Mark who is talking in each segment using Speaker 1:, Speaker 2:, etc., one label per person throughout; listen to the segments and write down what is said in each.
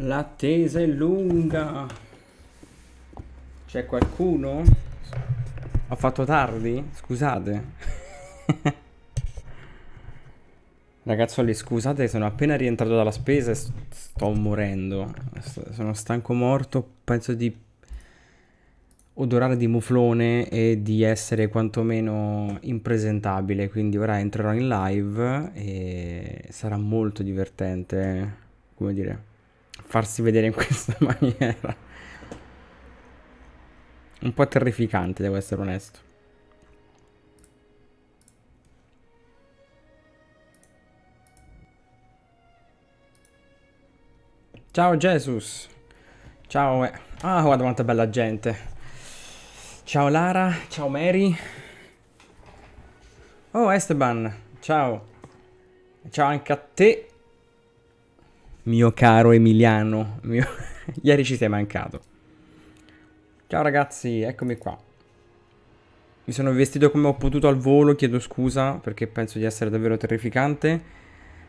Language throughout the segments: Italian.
Speaker 1: L'attesa è lunga. C'è qualcuno? Ho fatto tardi? Scusate. Ragazzoli, scusate, sono appena rientrato dalla spesa e sto morendo. sono stanco morto, penso di odorare di muflone e di essere quantomeno impresentabile, quindi ora entrerò in live e sarà molto divertente, come dire, farsi vedere in questa maniera. Un po' terrificante, devo essere onesto. Ciao Jesus. Ciao. Eh. Ah, guarda quanta bella gente. Ciao Lara, ciao Mary. Oh Esteban, ciao. Ciao anche a te mio caro Emiliano. Mio... Ieri ci sei mancato. Ciao ragazzi, eccomi qua. Mi sono vestito come ho potuto al volo, chiedo scusa perché penso di essere davvero terrificante.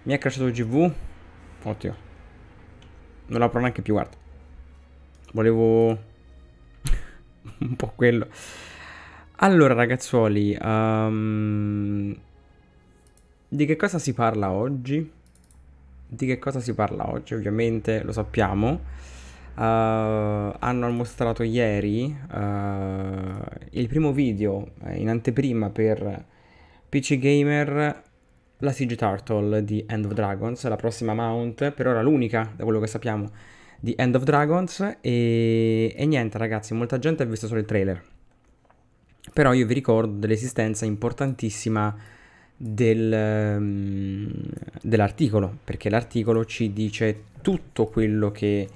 Speaker 1: Mi è crashato il GV. Ottimo. Non l'apro neanche più, guarda. Volevo... un po' quello. Allora ragazzuoli, um... di che cosa si parla oggi? Di che cosa si parla oggi? Ovviamente lo sappiamo. Uh, hanno mostrato ieri uh, il primo video eh, in anteprima per PC Gamer la Siege Turtle di End of Dragons, la prossima mount, per ora l'unica da quello che sappiamo di End of Dragons e, e niente ragazzi, molta gente ha visto solo il trailer. Però io vi ricordo dell'esistenza importantissima del, ehm, dell'articolo, perché l'articolo ci dice tutto quello che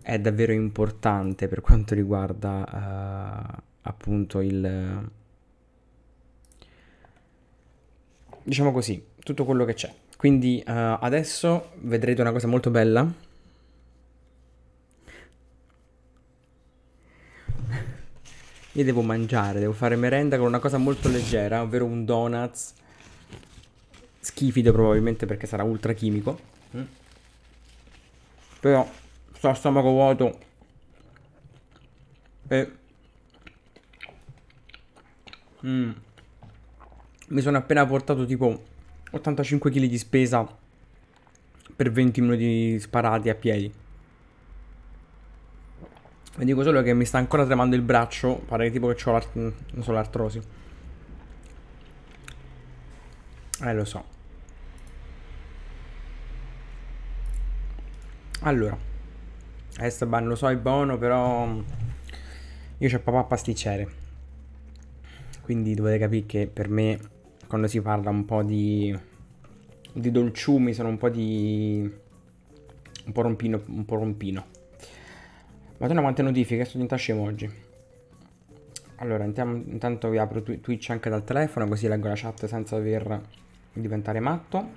Speaker 1: è davvero importante per quanto riguarda uh, appunto il... diciamo così, tutto quello che c'è. Quindi uh, adesso vedrete una cosa molto bella. Io devo mangiare, devo fare merenda con una cosa molto leggera, ovvero un donuts schifido probabilmente perché sarà ultra chimico. Mm. Però sto a stomaco vuoto e mm. mi sono appena portato tipo 85 kg di spesa per 20 minuti sparati a piedi. Vi dico solo che mi sta ancora tremando il braccio, pare che tipo che ho l'art- l'artrosi. Eh lo so. Allora, Esteban lo so è buono, però io c'ho papà pasticciere. Quindi dovete capire che per me quando si parla un po' di, di dolciumi sono un po' di... un po' rompino, un po' rompino. Madonna quante notifiche, sono diventato scemo oggi. Allora, intanto vi apro Twitch anche dal telefono, così leggo la chat senza dover diventare matto.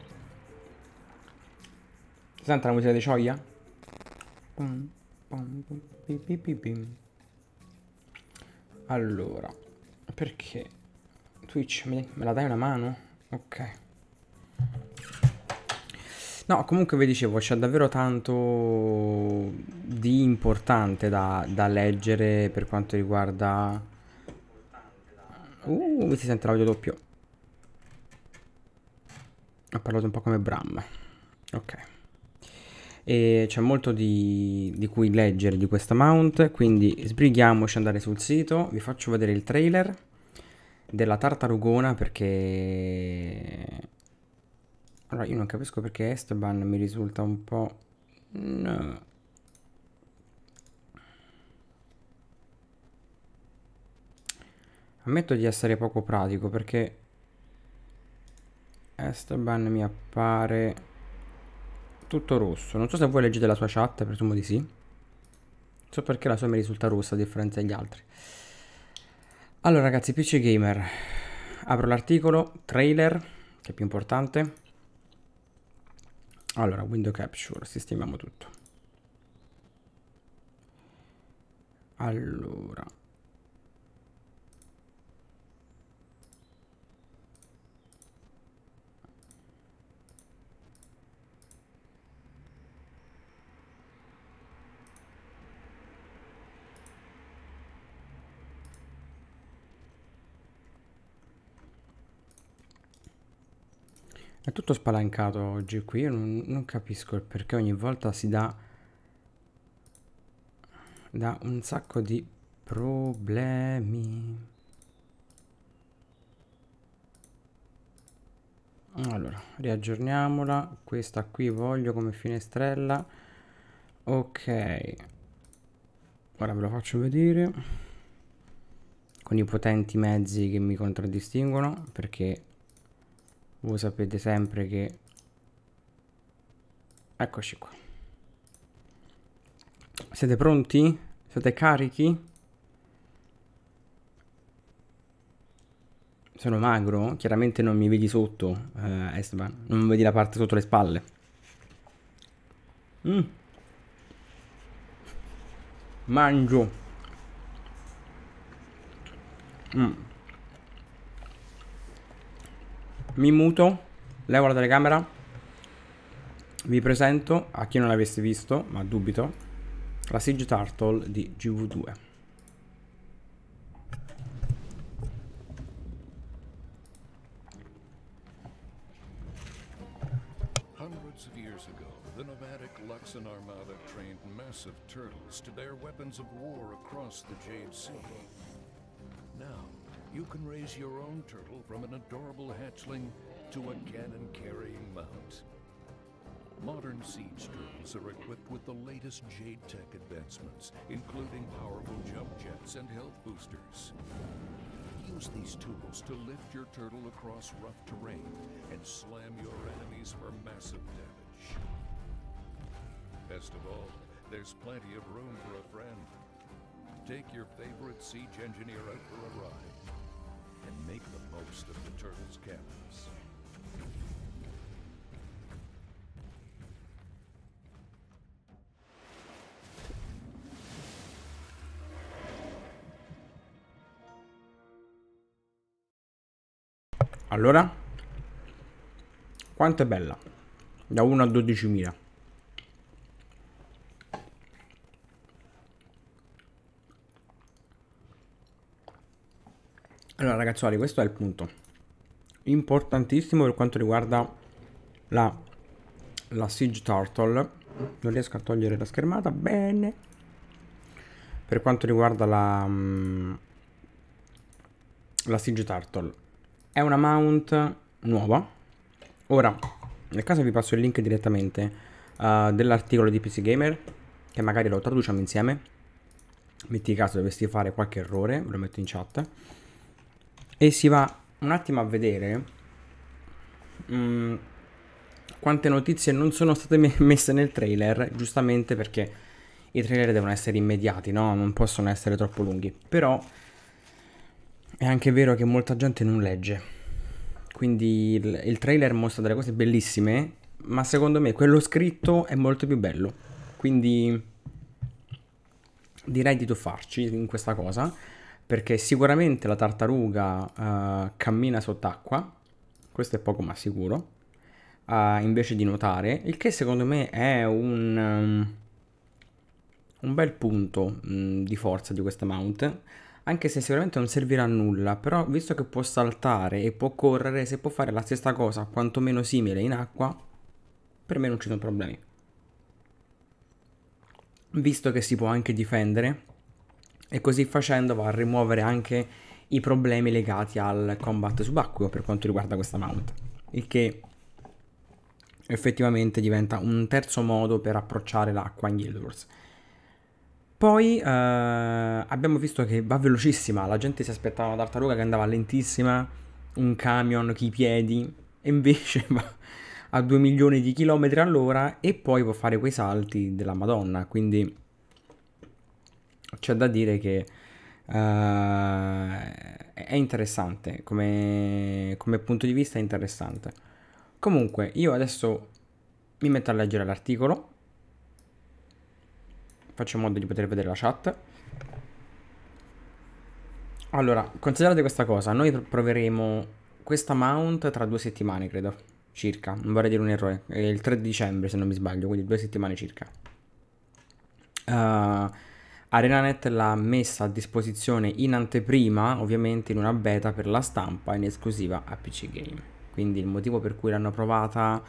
Speaker 1: Si sente la musica di Cioglia? Allora, perché Twitch me, me la dai una mano? Ok. No, comunque vi dicevo, c'è davvero tanto di importante da, da leggere per quanto riguarda... Uh, mi si sente l'audio doppio. Ha parlato un po' come Bram. Ok e c'è molto di, di cui leggere di questa mount, quindi sbrighiamoci ad andare sul sito, vi faccio vedere il trailer della tartarugona perché... Allora io non capisco perché Esteban mi risulta un po'... No. Mm, ammetto di essere poco pratico perché Esteban mi appare tutto rosso. Non so se voi leggete la sua chat, presumo di sì. Non so perché la sua mi risulta rossa a differenza degli altri. Allora ragazzi, PC Gamer. Apro l'articolo, trailer, che è più importante. Allora, window capture, sistemiamo tutto. Allora, È tutto spalancato oggi qui, io non, non capisco il perché ogni volta si dà, dà un sacco di problemi. Allora, riaggiorniamola, questa qui voglio come finestrella, ok, ora ve lo faccio vedere con i potenti mezzi che mi contraddistinguono perché voi sapete sempre che eccoci qua siete pronti? siete carichi? sono magro? chiaramente non mi vedi sotto eh, Esteban non vedi la parte sotto le spalle mm. mangio mm. Mi muto, levo la telecamera, vi presento a chi non l'avesse visto, ma dubito, la Siege Turtle di GV2. Luxon Armada trained massive turtles to their weapons of war across the Jade Sea. Now, you can raise your own turtle from an adorable hatchling to a cannon-carrying mount. Modern siege turtles are equipped with the latest Jade Tech advancements, including powerful jump jets and health boosters. Use these tools to lift your turtle across rough terrain and slam your enemies for massive damage. Best of all, there's plenty of room for a friend. Take your favorite siege engineer out for a ride. and make the most of the turtle's cameras. Allora, quanto è bella? Da 1 a 12.000. Allora ragazzuoli, questo è il punto. Importantissimo per quanto riguarda la, la Siege Turtle. Non riesco a togliere la schermata, bene. Per quanto riguarda la, mm, la Siege Turtle. È una mount nuova. Ora, nel caso vi passo il link direttamente uh, dell'articolo di PC Gamer, che magari lo traduciamo insieme. Metti caso dovessi fare qualche errore, ve lo metto in chat e si va un attimo a vedere mh, mm, quante notizie non sono state me- messe nel trailer, giustamente perché i trailer devono essere immediati, no? Non possono essere troppo lunghi. Però è anche vero che molta gente non legge. Quindi il, il trailer mostra delle cose bellissime, ma secondo me quello scritto è molto più bello. Quindi direi di tuffarci in questa cosa perché sicuramente la tartaruga uh, cammina sott'acqua, questo è poco ma sicuro, uh, invece di nuotare, il che secondo me è un, um, un bel punto um, di forza di questa mount, anche se sicuramente non servirà a nulla, però visto che può saltare e può correre, se può fare la stessa cosa, quantomeno simile in acqua, per me non ci sono problemi. Visto che si può anche difendere, e così facendo va a rimuovere anche i problemi legati al combat subacqueo per quanto riguarda questa mount, il che effettivamente diventa un terzo modo per approcciare l'acqua in Guild Wars. Poi eh, abbiamo visto che va velocissima, la gente si aspettava una tartaruga che andava lentissima, un camion che i piedi, e invece va a 2 milioni di chilometri all'ora e poi può fare quei salti della Madonna, quindi c'è da dire che uh, è interessante, come, come punto di vista è interessante. Comunque, io adesso mi metto a leggere l'articolo, faccio in modo di poter vedere la chat. Allora, considerate questa cosa, noi proveremo questa mount tra due settimane, credo, circa, non vorrei dire un errore, è il 3 dicembre se non mi sbaglio, quindi due settimane circa. Uh, ArenaNet l'ha messa a disposizione in anteprima, ovviamente in una beta per la stampa in esclusiva a PC Game. Quindi il motivo per cui l'hanno provata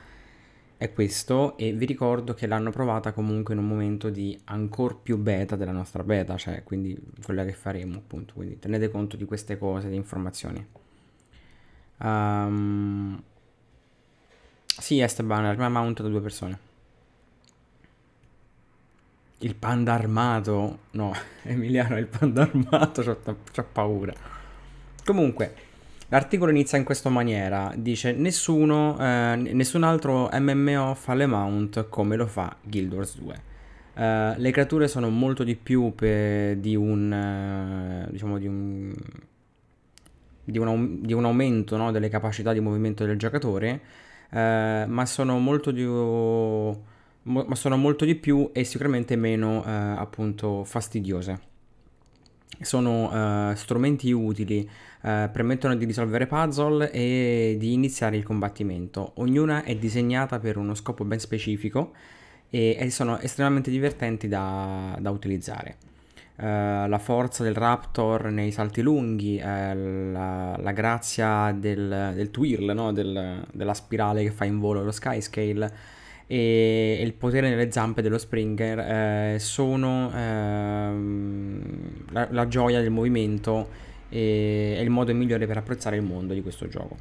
Speaker 1: è questo e vi ricordo che l'hanno provata comunque in un momento di ancora più beta della nostra beta, cioè quindi quella che faremo appunto, quindi tenete conto di queste cose, di informazioni. Um... Sì, Esteban, la prima mount da due persone il panda armato. No, Emiliano è il panda armato, ho paura. Comunque, l'articolo inizia in questa maniera. Dice, nessuno, eh, nessun altro MMO fa le mount come lo fa Guild Wars 2. Uh, eh, le creature sono molto di più per, di un uh, diciamo di un di un, di un aumento no, delle capacità di movimento del giocatore uh, ma sono molto di ma sono molto di più e sicuramente meno eh, appunto fastidiose. Sono eh, strumenti utili, eh, permettono di risolvere puzzle e di iniziare il combattimento. Ognuna è disegnata per uno scopo ben specifico e, e sono estremamente divertenti da, da utilizzare. Uh, la forza del Raptor nei salti lunghi, uh, la, la, grazia del, del twirl, no? del, della spirale che fa in volo lo Skyscale, e, il potere nelle zampe dello Springer eh, sono ehm, la, la, gioia del movimento e, e il modo migliore per apprezzare il mondo di questo gioco.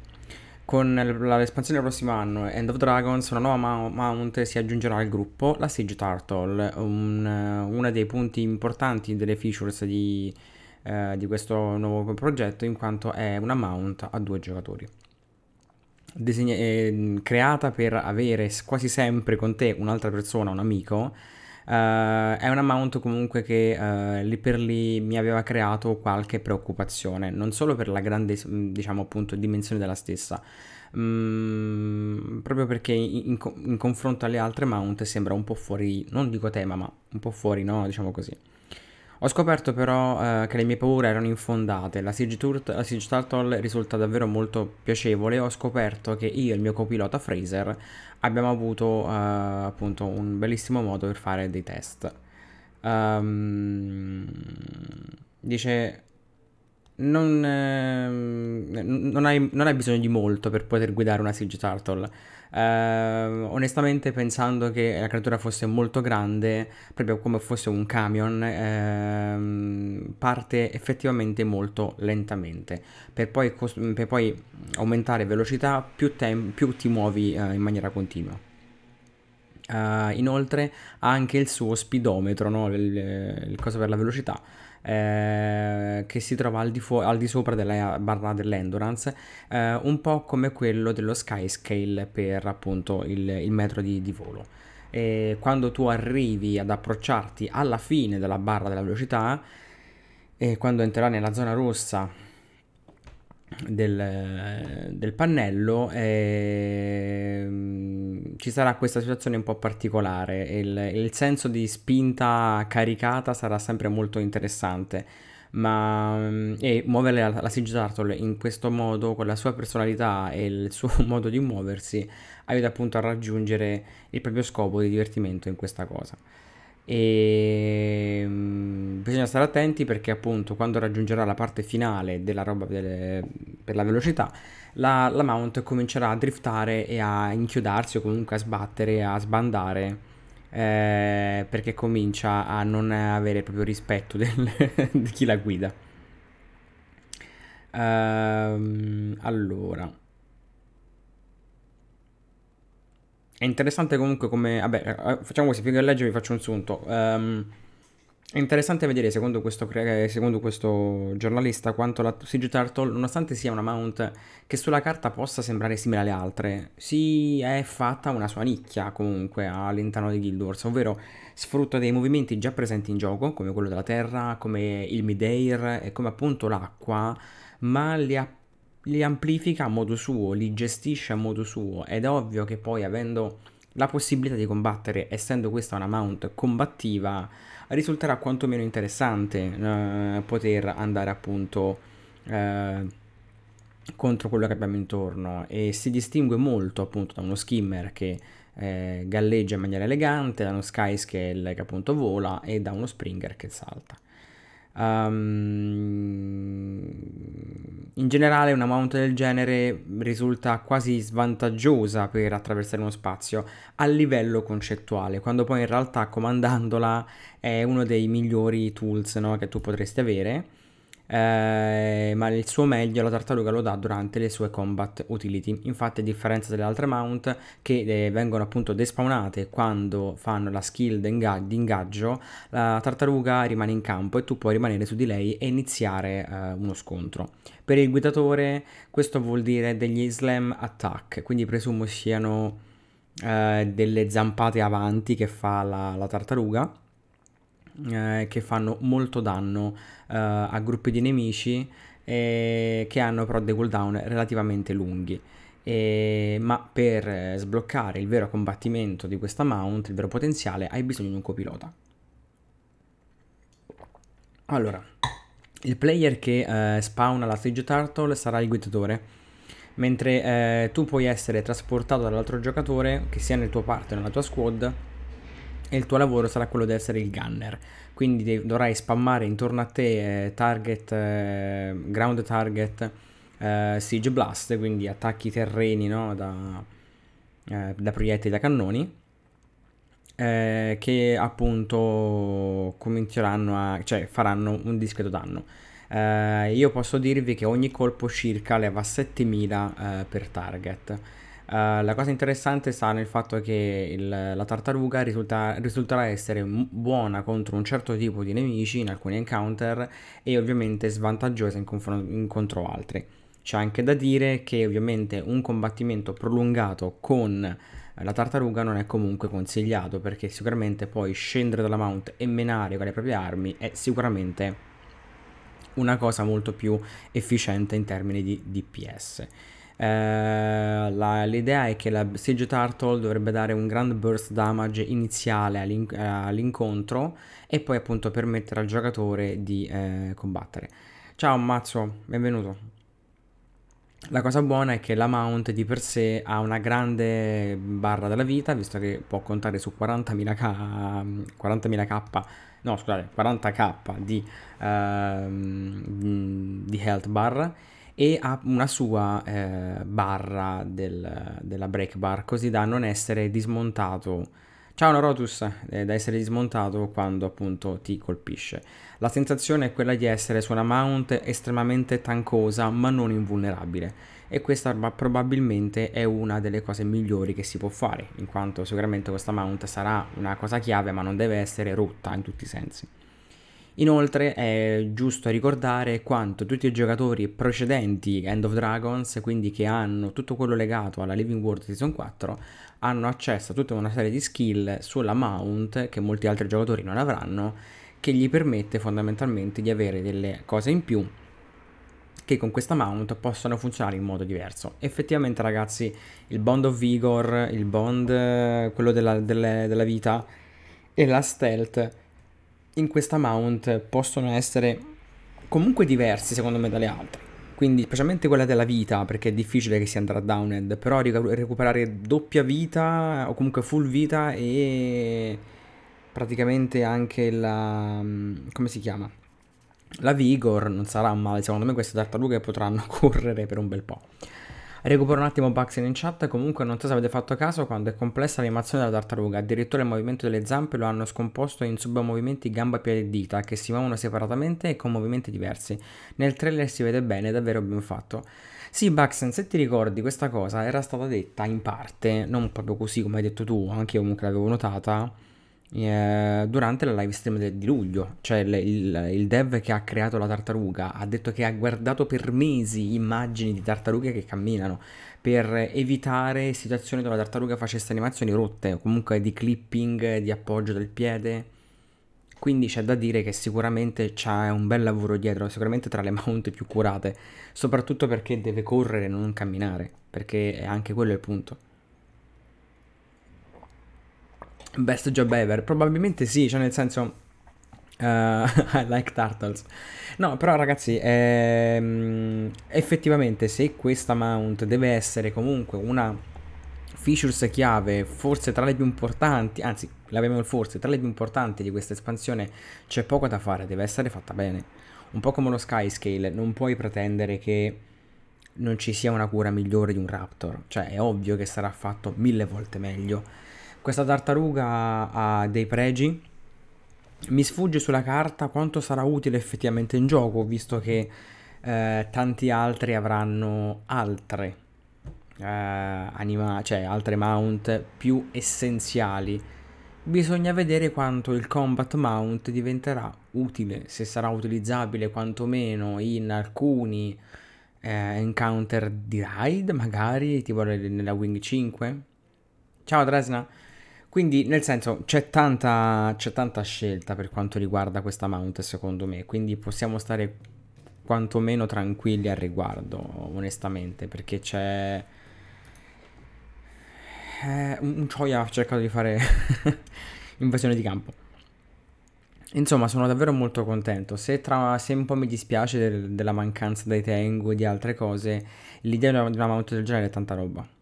Speaker 1: Con l'espansione del prossimo anno, End of Dragons, una nuova mount si aggiungerà al gruppo, la Siege Turtle, un, uno dei punti importanti delle features di, eh, di questo nuovo progetto in quanto è una mount a due giocatori disegna- eh, creata per avere quasi sempre con te un'altra persona, un amico, Uh, è un amount comunque che uh, lì per lì mi aveva creato qualche preoccupazione, non solo per la grande, mm, diciamo appunto, dimensione della stessa, mm, proprio perché in, in, in confronto alle altre mount sembra un po' fuori, non dico tema, ma un po' fuori, no? Diciamo così. Ho scoperto però eh, che le mie paure erano infondate, la Siege, Turt- la Siege Turtle risulta davvero molto piacevole, ho scoperto che io e il mio copilota Fraser abbiamo avuto eh, appunto un bellissimo modo per fare dei test. Um, dice non, eh, non, hai, non, hai, bisogno di molto per poter guidare una Siege Turtle. Eh, onestamente pensando che la creatura fosse molto grande, proprio come fosse un camion, eh, parte effettivamente molto lentamente, per poi, cos- per poi aumentare velocità più, tem- più ti muovi eh, in maniera continua. Uh, inoltre ha anche il suo speedometro, no? il, il, il coso per la velocità, eh, che si trova al di, fu- al di, sopra della barra dell'endurance, eh, un po' come quello dello Skyscale per appunto il, il metro di, di volo. E quando tu arrivi ad approcciarti alla fine della barra della velocità, e quando entrerai nella zona rossa del, del pannello e mm, ci sarà questa situazione un po' particolare il, il senso di spinta caricata sarà sempre molto interessante ma mm, e muovere la, la Siege Turtle in questo modo con la sua personalità e il suo modo di muoversi aiuta appunto a raggiungere il proprio scopo di divertimento in questa cosa e ehm, bisogna stare attenti perché appunto quando raggiungerà la parte finale della roba delle, per la velocità la, la, mount comincerà a driftare e a inchiodarsi o comunque a sbattere, a sbandare eh, perché comincia a non avere proprio rispetto del, di chi la guida. Ehm, allora. È interessante comunque come... Vabbè, eh, facciamo così, più che leggere vi faccio un sunto. Um, è interessante vedere, secondo questo, eh, secondo questo giornalista, quanto la CG Turtle, nonostante sia una mount che sulla carta possa sembrare simile alle altre, si è fatta una sua nicchia comunque all'interno di Guild Wars, ovvero sfrutta dei movimenti già presenti in gioco, come quello della terra, come il mid-air e come appunto l'acqua, ma li ha li amplifica a modo suo, li gestisce a modo suo ed è ovvio che poi avendo la possibilità di combattere, essendo questa una mount combattiva, risulterà quantomeno interessante eh, poter andare appunto eh, contro quello che abbiamo intorno e si distingue molto appunto da uno skimmer che eh, galleggia in maniera elegante, da uno skyscale che appunto vola e da uno springer che salta. Um, in generale una mount del genere risulta quasi svantaggiosa per attraversare uno spazio a livello concettuale, quando poi in realtà comandandola è uno dei migliori tools no, che tu potresti avere. Eh, ma il suo meglio la tartaruga lo dà durante le sue combat utility. Infatti a differenza delle altre mount che eh, vengono appunto despawnate quando fanno la skill di ingaggio, la tartaruga rimane in campo e tu puoi rimanere su di lei e iniziare eh, uno scontro. Per il guidatore questo vuol dire degli slam attack, quindi presumo siano eh, delle zampate avanti che fa la, la tartaruga eh, che fanno molto danno eh, a gruppi di nemici eh, che hanno però dei cooldown relativamente lunghi. E, ma per eh, sbloccare il vero combattimento di questa mount, il vero potenziale, hai bisogno di un copilota. Allora, il player che eh, spawna la Stage Turtle sarà il guidatore, mentre eh, tu puoi essere trasportato dall'altro giocatore, che sia nel tuo partner o nella tua squad, e il tuo lavoro sarà quello di essere il gunner. Quindi dev- dovrai spammare intorno a te eh, target, eh, ground target, eh, siege blast, quindi attacchi terreni no? da, eh, da proiettili, da cannoni. Eh, che appunto cominceranno a cioè faranno un discreto danno. Eh, io posso dirvi che ogni colpo circa leva 7000 per target. Uh, la cosa interessante sta nel fatto che il, la tartaruga risulta, risulterà essere buona contro un certo tipo di nemici in alcuni encounter e ovviamente svantaggiosa in, confron- in contro altri. C'è anche da dire che ovviamente un combattimento prolungato con eh, la tartaruga non è comunque consigliato perché sicuramente poi scendere dalla mount e menare con le proprie armi è sicuramente una cosa molto più efficiente in termini di DPS. Eh, la, l'idea è che la Siege Turtle dovrebbe dare un grand burst damage iniziale all'in- all'incontro e poi appunto permettere al giocatore di eh, combattere. Ciao Mazzo, benvenuto. La cosa buona è che la mount di per sé ha una grande barra della vita, visto che può contare su 40.000 k, 40.000 k no scusate, 40k di, uh, di health bar e ha una sua eh, barra del, della break bar così da non essere dismontato Ciao Norotus, eh, da essere dismontato quando appunto ti colpisce. La sensazione è quella di essere su una mount estremamente tancosa ma non invulnerabile e questa probabilmente è una delle cose migliori che si può fare in quanto sicuramente questa mount sarà una cosa chiave ma non deve essere rotta in tutti i sensi. Inoltre è giusto ricordare quanto tutti i giocatori precedenti End of Dragons, quindi che hanno tutto quello legato alla Living World Season 4, hanno accesso a tutta una serie di skill sulla mount che molti altri giocatori non avranno, che gli permette fondamentalmente di avere delle cose in più che con questa mount possono funzionare in modo diverso. Effettivamente ragazzi, il Bond of Vigor, il Bond, eh, quello della, delle, della vita e la Stealth in questa mount possono essere comunque diversi secondo me dalle altre. Quindi specialmente quella della vita, perché è difficile che si andrà downed, però recuperare doppia vita o comunque full vita e praticamente anche la... come si chiama? La vigor non sarà male, secondo me queste tartarughe potranno correre per un bel po'. Recupero un attimo Baxin in chat, comunque non so se avete fatto caso quando è complessa l'animazione della tartaruga, addirittura il movimento delle zampe lo hanno scomposto in submovimenti gamba, piede e dita che si muovono separatamente e con movimenti diversi. Nel trailer si vede bene, è davvero ben fatto. Sì, Baxen, se ti ricordi, questa cosa era stata detta in parte, non proprio così come hai detto tu, anche io comunque l'avevo notata eh, durante la live stream di luglio, cioè il, il, il, dev che ha creato la tartaruga ha detto che ha guardato per mesi immagini di tartarughe che camminano per evitare situazioni dove la tartaruga facesse animazioni rotte o comunque di clipping, di appoggio del piede. Quindi c'è da dire che sicuramente c'è un bel lavoro dietro, sicuramente tra le mount più curate, soprattutto perché deve correre e non camminare, perché anche quello è il punto. Best job ever? Probabilmente sì, cioè nel senso... Uh, I like turtles. No, però ragazzi, ehm, effettivamente se questa mount deve essere comunque una features chiave, forse tra le più importanti, anzi, l'abbiamo forse tra le più importanti di questa espansione, c'è poco da fare, deve essere fatta bene. Un po' come lo Skyscale, non puoi pretendere che non ci sia una cura migliore di un Raptor, cioè è ovvio che sarà fatto mille volte meglio questa tartaruga ha dei pregi. Mi sfugge sulla carta quanto sarà utile effettivamente in gioco, visto che eh, tanti altri avranno altre eh, anima, cioè altre mount più essenziali. Bisogna vedere quanto il combat mount diventerà utile, se sarà utilizzabile quantomeno in alcuni eh, encounter di raid, magari tipo nella Wing 5. Ciao Dresna! Quindi, nel senso, c'è tanta, c'è tanta scelta per quanto riguarda questa mount, secondo me. Quindi possiamo stare quantomeno tranquilli al riguardo, onestamente, perché c'è... Eh, un Choya ha cercato di fare invasione di campo. Insomma, sono davvero molto contento. Se, tra, se un po' mi dispiace del, della mancanza dei Tengu e di altre cose, l'idea di una, di una mount del genere è tanta roba.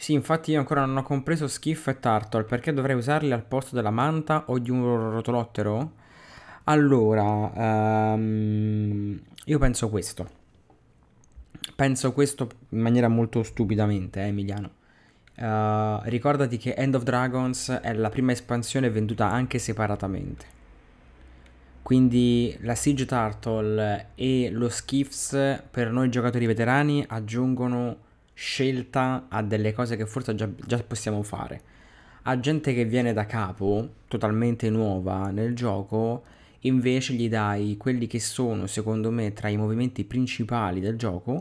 Speaker 1: Sì, infatti io ancora non ho compreso Skiff e Turtle, perché dovrei usarli al posto della manta o di un rotolottero? Allora, um, io penso questo. Penso questo in maniera molto stupidamente, eh, Emiliano. Uh, ricordati che End of Dragons è la prima espansione venduta anche separatamente. Quindi la Siege Turtle e lo Skiffs per noi giocatori veterani aggiungono scelta a delle cose che forse già, già possiamo fare. A gente che viene da capo, totalmente nuova nel gioco, invece gli dai quelli che sono, secondo me, tra i movimenti principali del gioco,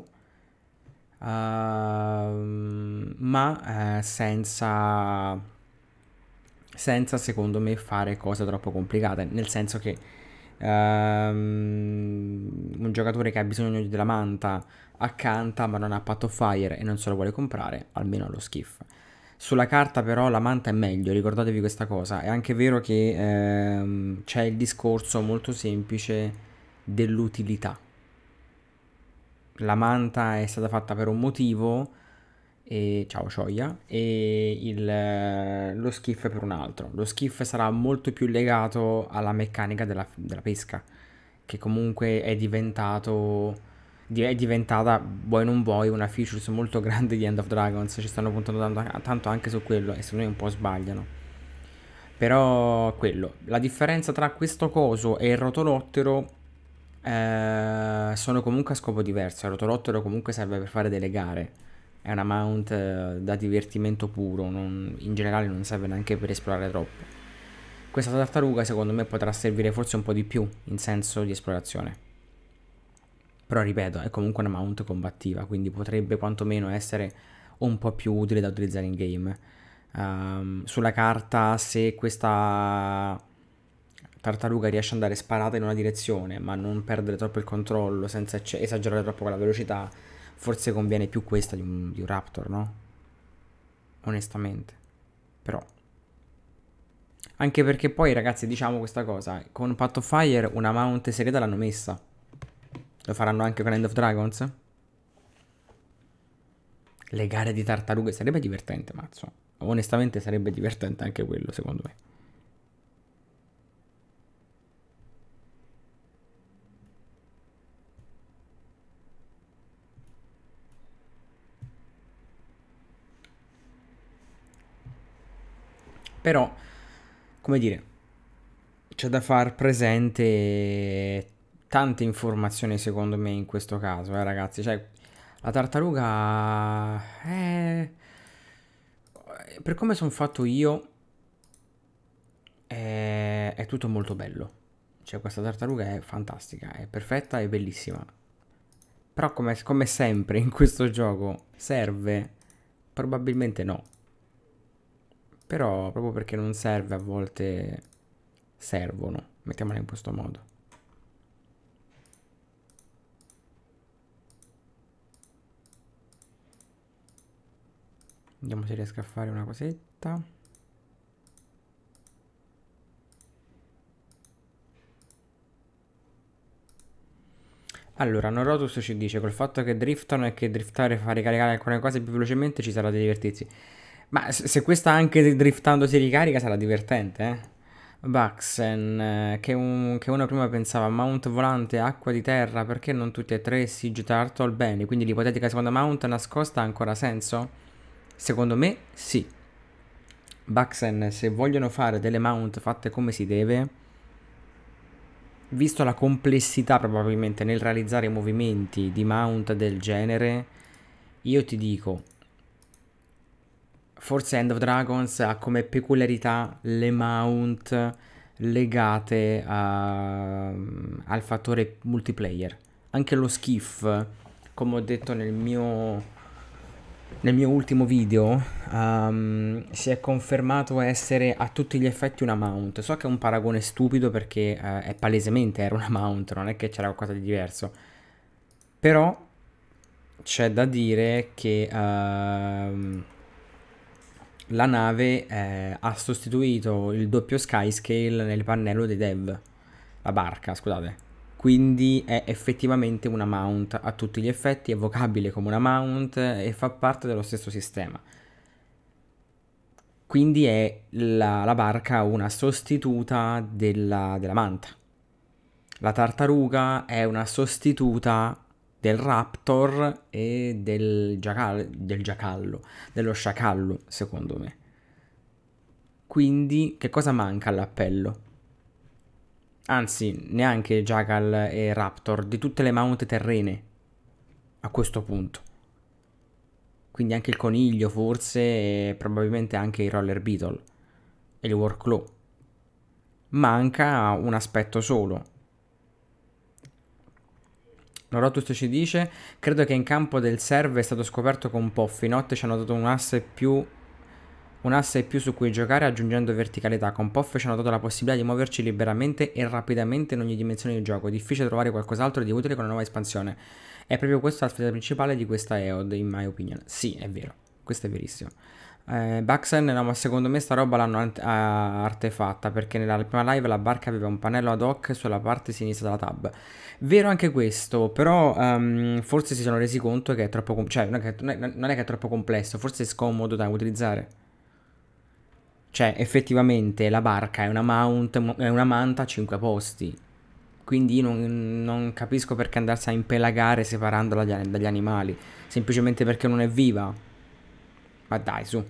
Speaker 1: uh, ma uh, senza, senza, secondo me, fare cose troppo complicate, nel senso che Um, un giocatore che ha bisogno della manta accanto ma non ha Path Fire e non se lo vuole comprare, almeno lo skiff. Sulla carta però la manta è meglio, ricordatevi questa cosa. È anche vero che ehm, c'è il discorso molto semplice dell'utilità. La manta è stata fatta per un motivo, e ciao Scioia, e il, eh, lo skiff per un altro. Lo skiff sarà molto più legato alla meccanica della, della pesca, che comunque è diventato è diventata, vuoi non vuoi, una feature molto grande di End of Dragons, ci stanno puntando tanto, tanto anche su quello e se me un po' sbagliano. Però quello, la differenza tra questo coso e il rotolottero eh, sono comunque a scopo diverso, il rotolottero comunque serve per fare delle gare è una mount eh, da divertimento puro, non, in generale non serve neanche per esplorare troppo. Questa tartaruga secondo me potrà servire forse un po' di più in senso di esplorazione. Però ripeto, è comunque una mount combattiva, quindi potrebbe quantomeno essere un po' più utile da utilizzare in game. Um, sulla carta, se questa tartaruga riesce ad andare sparata in una direzione, ma non perdere troppo il controllo senza esagerare troppo con la velocità, Forse conviene più questa di un, di un Raptor, no? Onestamente. Però. Anche perché poi, ragazzi, diciamo questa cosa. Con Path of Fire una mount segreta l'hanno messa. Lo faranno anche con End of Dragons. Le gare di tartarughe sarebbe divertente, mazzo. Onestamente sarebbe divertente anche quello, secondo me. Però, come dire, c'è da far presente tante informazioni secondo me in questo caso, eh ragazzi. Cioè, la tartaruga... È... Eh, per come sono fatto io, è... è tutto molto bello. Cioè, questa tartaruga è fantastica, è perfetta, è bellissima. Però come, come sempre in questo gioco serve? Probabilmente no. Però proprio perché non serve a volte servono, mettiamola in questo modo. Vediamo se riesco a fare una cosetta. Allora, Norotus ci dice, col fatto che driftano e che driftare fa ricaricare alcune cose più velocemente ci sarà da divertirsi. Ma se questa anche driftando si ricarica sarà divertente, eh? Baxen, eh, che, un, che uno prima pensava Mount volante, acqua di terra, perché non tutti e tre Siege Turtle bene? Quindi l'ipotetica seconda Mount nascosta ha ancora senso? Secondo me sì. Baxen, se vogliono fare delle Mount fatte come si deve, visto la complessità probabilmente nel realizzare movimenti di Mount del genere, io ti dico Forse End of Dragons ha come peculiarità le mount legate a, mm, al fattore multiplayer. Anche lo skiff, come ho detto nel mio nel mio ultimo video um, si è confermato essere a tutti gli effetti una mount. So che è un paragone stupido perché uh, è palesemente era una mount, non è che c'era qualcosa di diverso. Però c'è da dire che uh, la nave eh, ha sostituito il doppio skyscale nel pannello dei dev, la barca, scusate. Quindi è effettivamente una mount a tutti gli effetti, è vocabile come una mount e fa parte dello stesso sistema. Quindi è la, la barca una sostituta della, della manta. La tartaruga è una sostituta del raptor e del, giacal- del giacallo, dello sciacallo, secondo me. Quindi, che cosa manca all'appello? Anzi, neanche Jagal e Raptor, di tutte le mount terrene, a questo punto. Quindi anche il coniglio, forse, e probabilmente anche i roller beetle e il workload. Manca un aspetto solo, Lorotus ci dice: Credo che in campo del serve è stato scoperto con Poffi. Notte ci hanno dato un asse più. Un asse più su cui giocare aggiungendo verticalità. Con Poff ci hanno dato la possibilità di muoverci liberamente e rapidamente in ogni dimensione di gioco. Difficile trovare qualcos'altro di utile con la nuova espansione. È proprio questa la sfida principale di questa EOD, in mia opinion. Sì, è vero. Questo è verissimo. Eh, Baxen, no, ma secondo me sta roba l'hanno artefatta perché nella prima live la barca aveva un pannello ad hoc sulla parte sinistra della tab. Vero anche questo, però um, forse si sono resi conto che è troppo, cioè, non, è che, non è che è troppo complesso, forse è scomodo da utilizzare. Cioè, effettivamente la barca è una, mount, è una manta a 5 posti. Quindi non, non capisco perché andarsi a impelagare separandola dagli, dagli animali. Semplicemente perché non è viva. Ma dai, su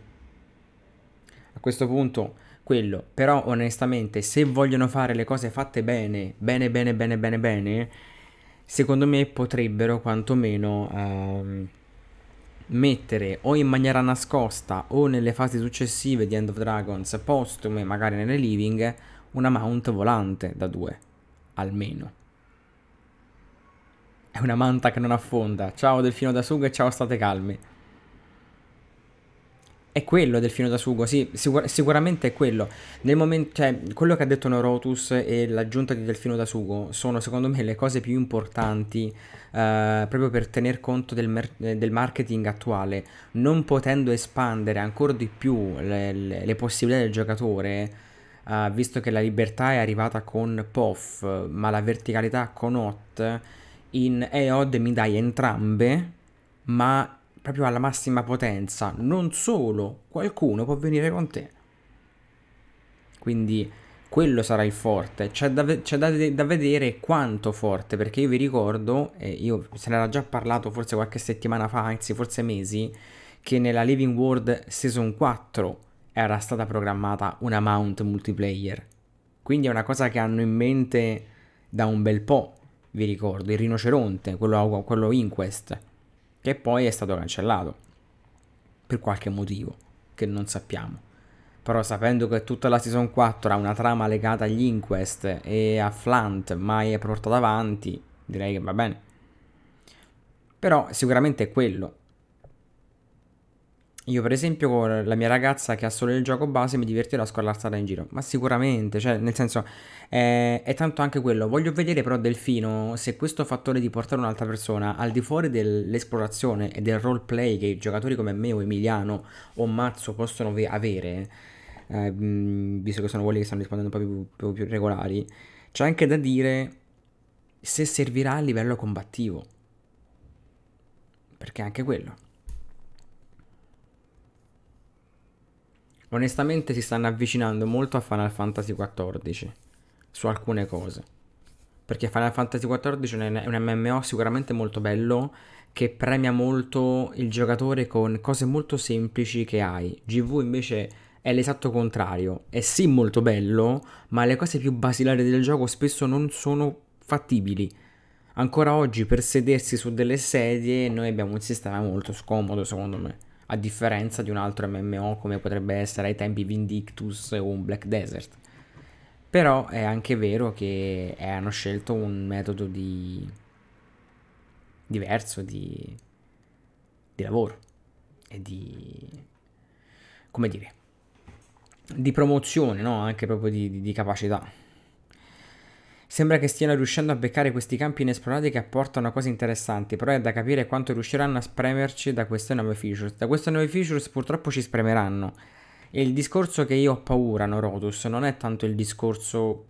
Speaker 1: a questo punto quello. Però onestamente, se vogliono fare le cose fatte bene, bene, bene, bene, bene, bene, secondo me potrebbero quantomeno ehm, mettere o in maniera nascosta o nelle fasi successive di End of Dragons, postume, magari nelle living, una mount volante da due, almeno. È una manta che non affonda. Ciao Delfino da Suga e ciao state calmi. È quello Delfino da sugo, sì, sicur- sicuramente è quello. Nel momento, cioè, quello che ha detto Neurotus e l'aggiunta di Delfino da sugo sono secondo me le cose più importanti eh, proprio per tener conto del, mer- del, marketing attuale. Non potendo espandere ancora di più le, le, le possibilità del giocatore, eh, visto che la libertà è arrivata con POF, ma la verticalità con OT, in EOD eh, mi dai entrambe, ma proprio alla massima potenza, non solo, qualcuno può venire con te. Quindi quello sarà il forte, c'è da, c'è da, da vedere quanto forte, perché io vi ricordo, eh, io se ne era già parlato forse qualche settimana fa, anzi forse mesi, che nella Living World Season 4 era stata programmata una mount multiplayer. Quindi è una cosa che hanno in mente da un bel po', vi ricordo, il rinoceronte, quello, quello Inquest che poi è stato cancellato per qualche motivo che non sappiamo. Però sapendo che tutta la season 4 ha una trama legata agli inquest e a Flant, mai è portata avanti, direi che va bene. Però sicuramente è quello. Io per esempio con la mia ragazza che ha solo il gioco base mi divertirò a scollarsela in giro, ma sicuramente, cioè nel senso eh, è tanto anche quello. Voglio vedere però Delfino se questo fattore di portare un'altra persona al di fuori dell'esplorazione e del roleplay che i giocatori come me o Emiliano o Mazzo possono avere, eh, visto che sono quelli che stanno rispondendo un po' più, più, più regolari, c'è anche da dire se servirà a livello combattivo. Perché anche quello. Onestamente si stanno avvicinando molto a Final Fantasy XIV su alcune cose. Perché Final Fantasy XIV è un MMO sicuramente molto bello che premia molto il giocatore con cose molto semplici che hai. GV invece è l'esatto contrario. È sì molto bello, ma le cose più basilari del gioco spesso non sono fattibili. Ancora oggi per sedersi su delle sedie noi abbiamo un sistema molto scomodo secondo me a differenza di un altro MMO come potrebbe essere ai tempi Vindictus o un Black Desert. Però è anche vero che eh, hanno scelto un metodo di... diverso di... di lavoro e di... come dire, di promozione, no? anche proprio di, di, di capacità. Sembra che stiano riuscendo a beccare questi campi inesplorati che apportano cose interessanti, però è da capire quanto riusciranno a spremerci da queste nuove features. Da queste nuove features purtroppo ci spremeranno. E il discorso che io ho paura, Norotus, non è tanto il discorso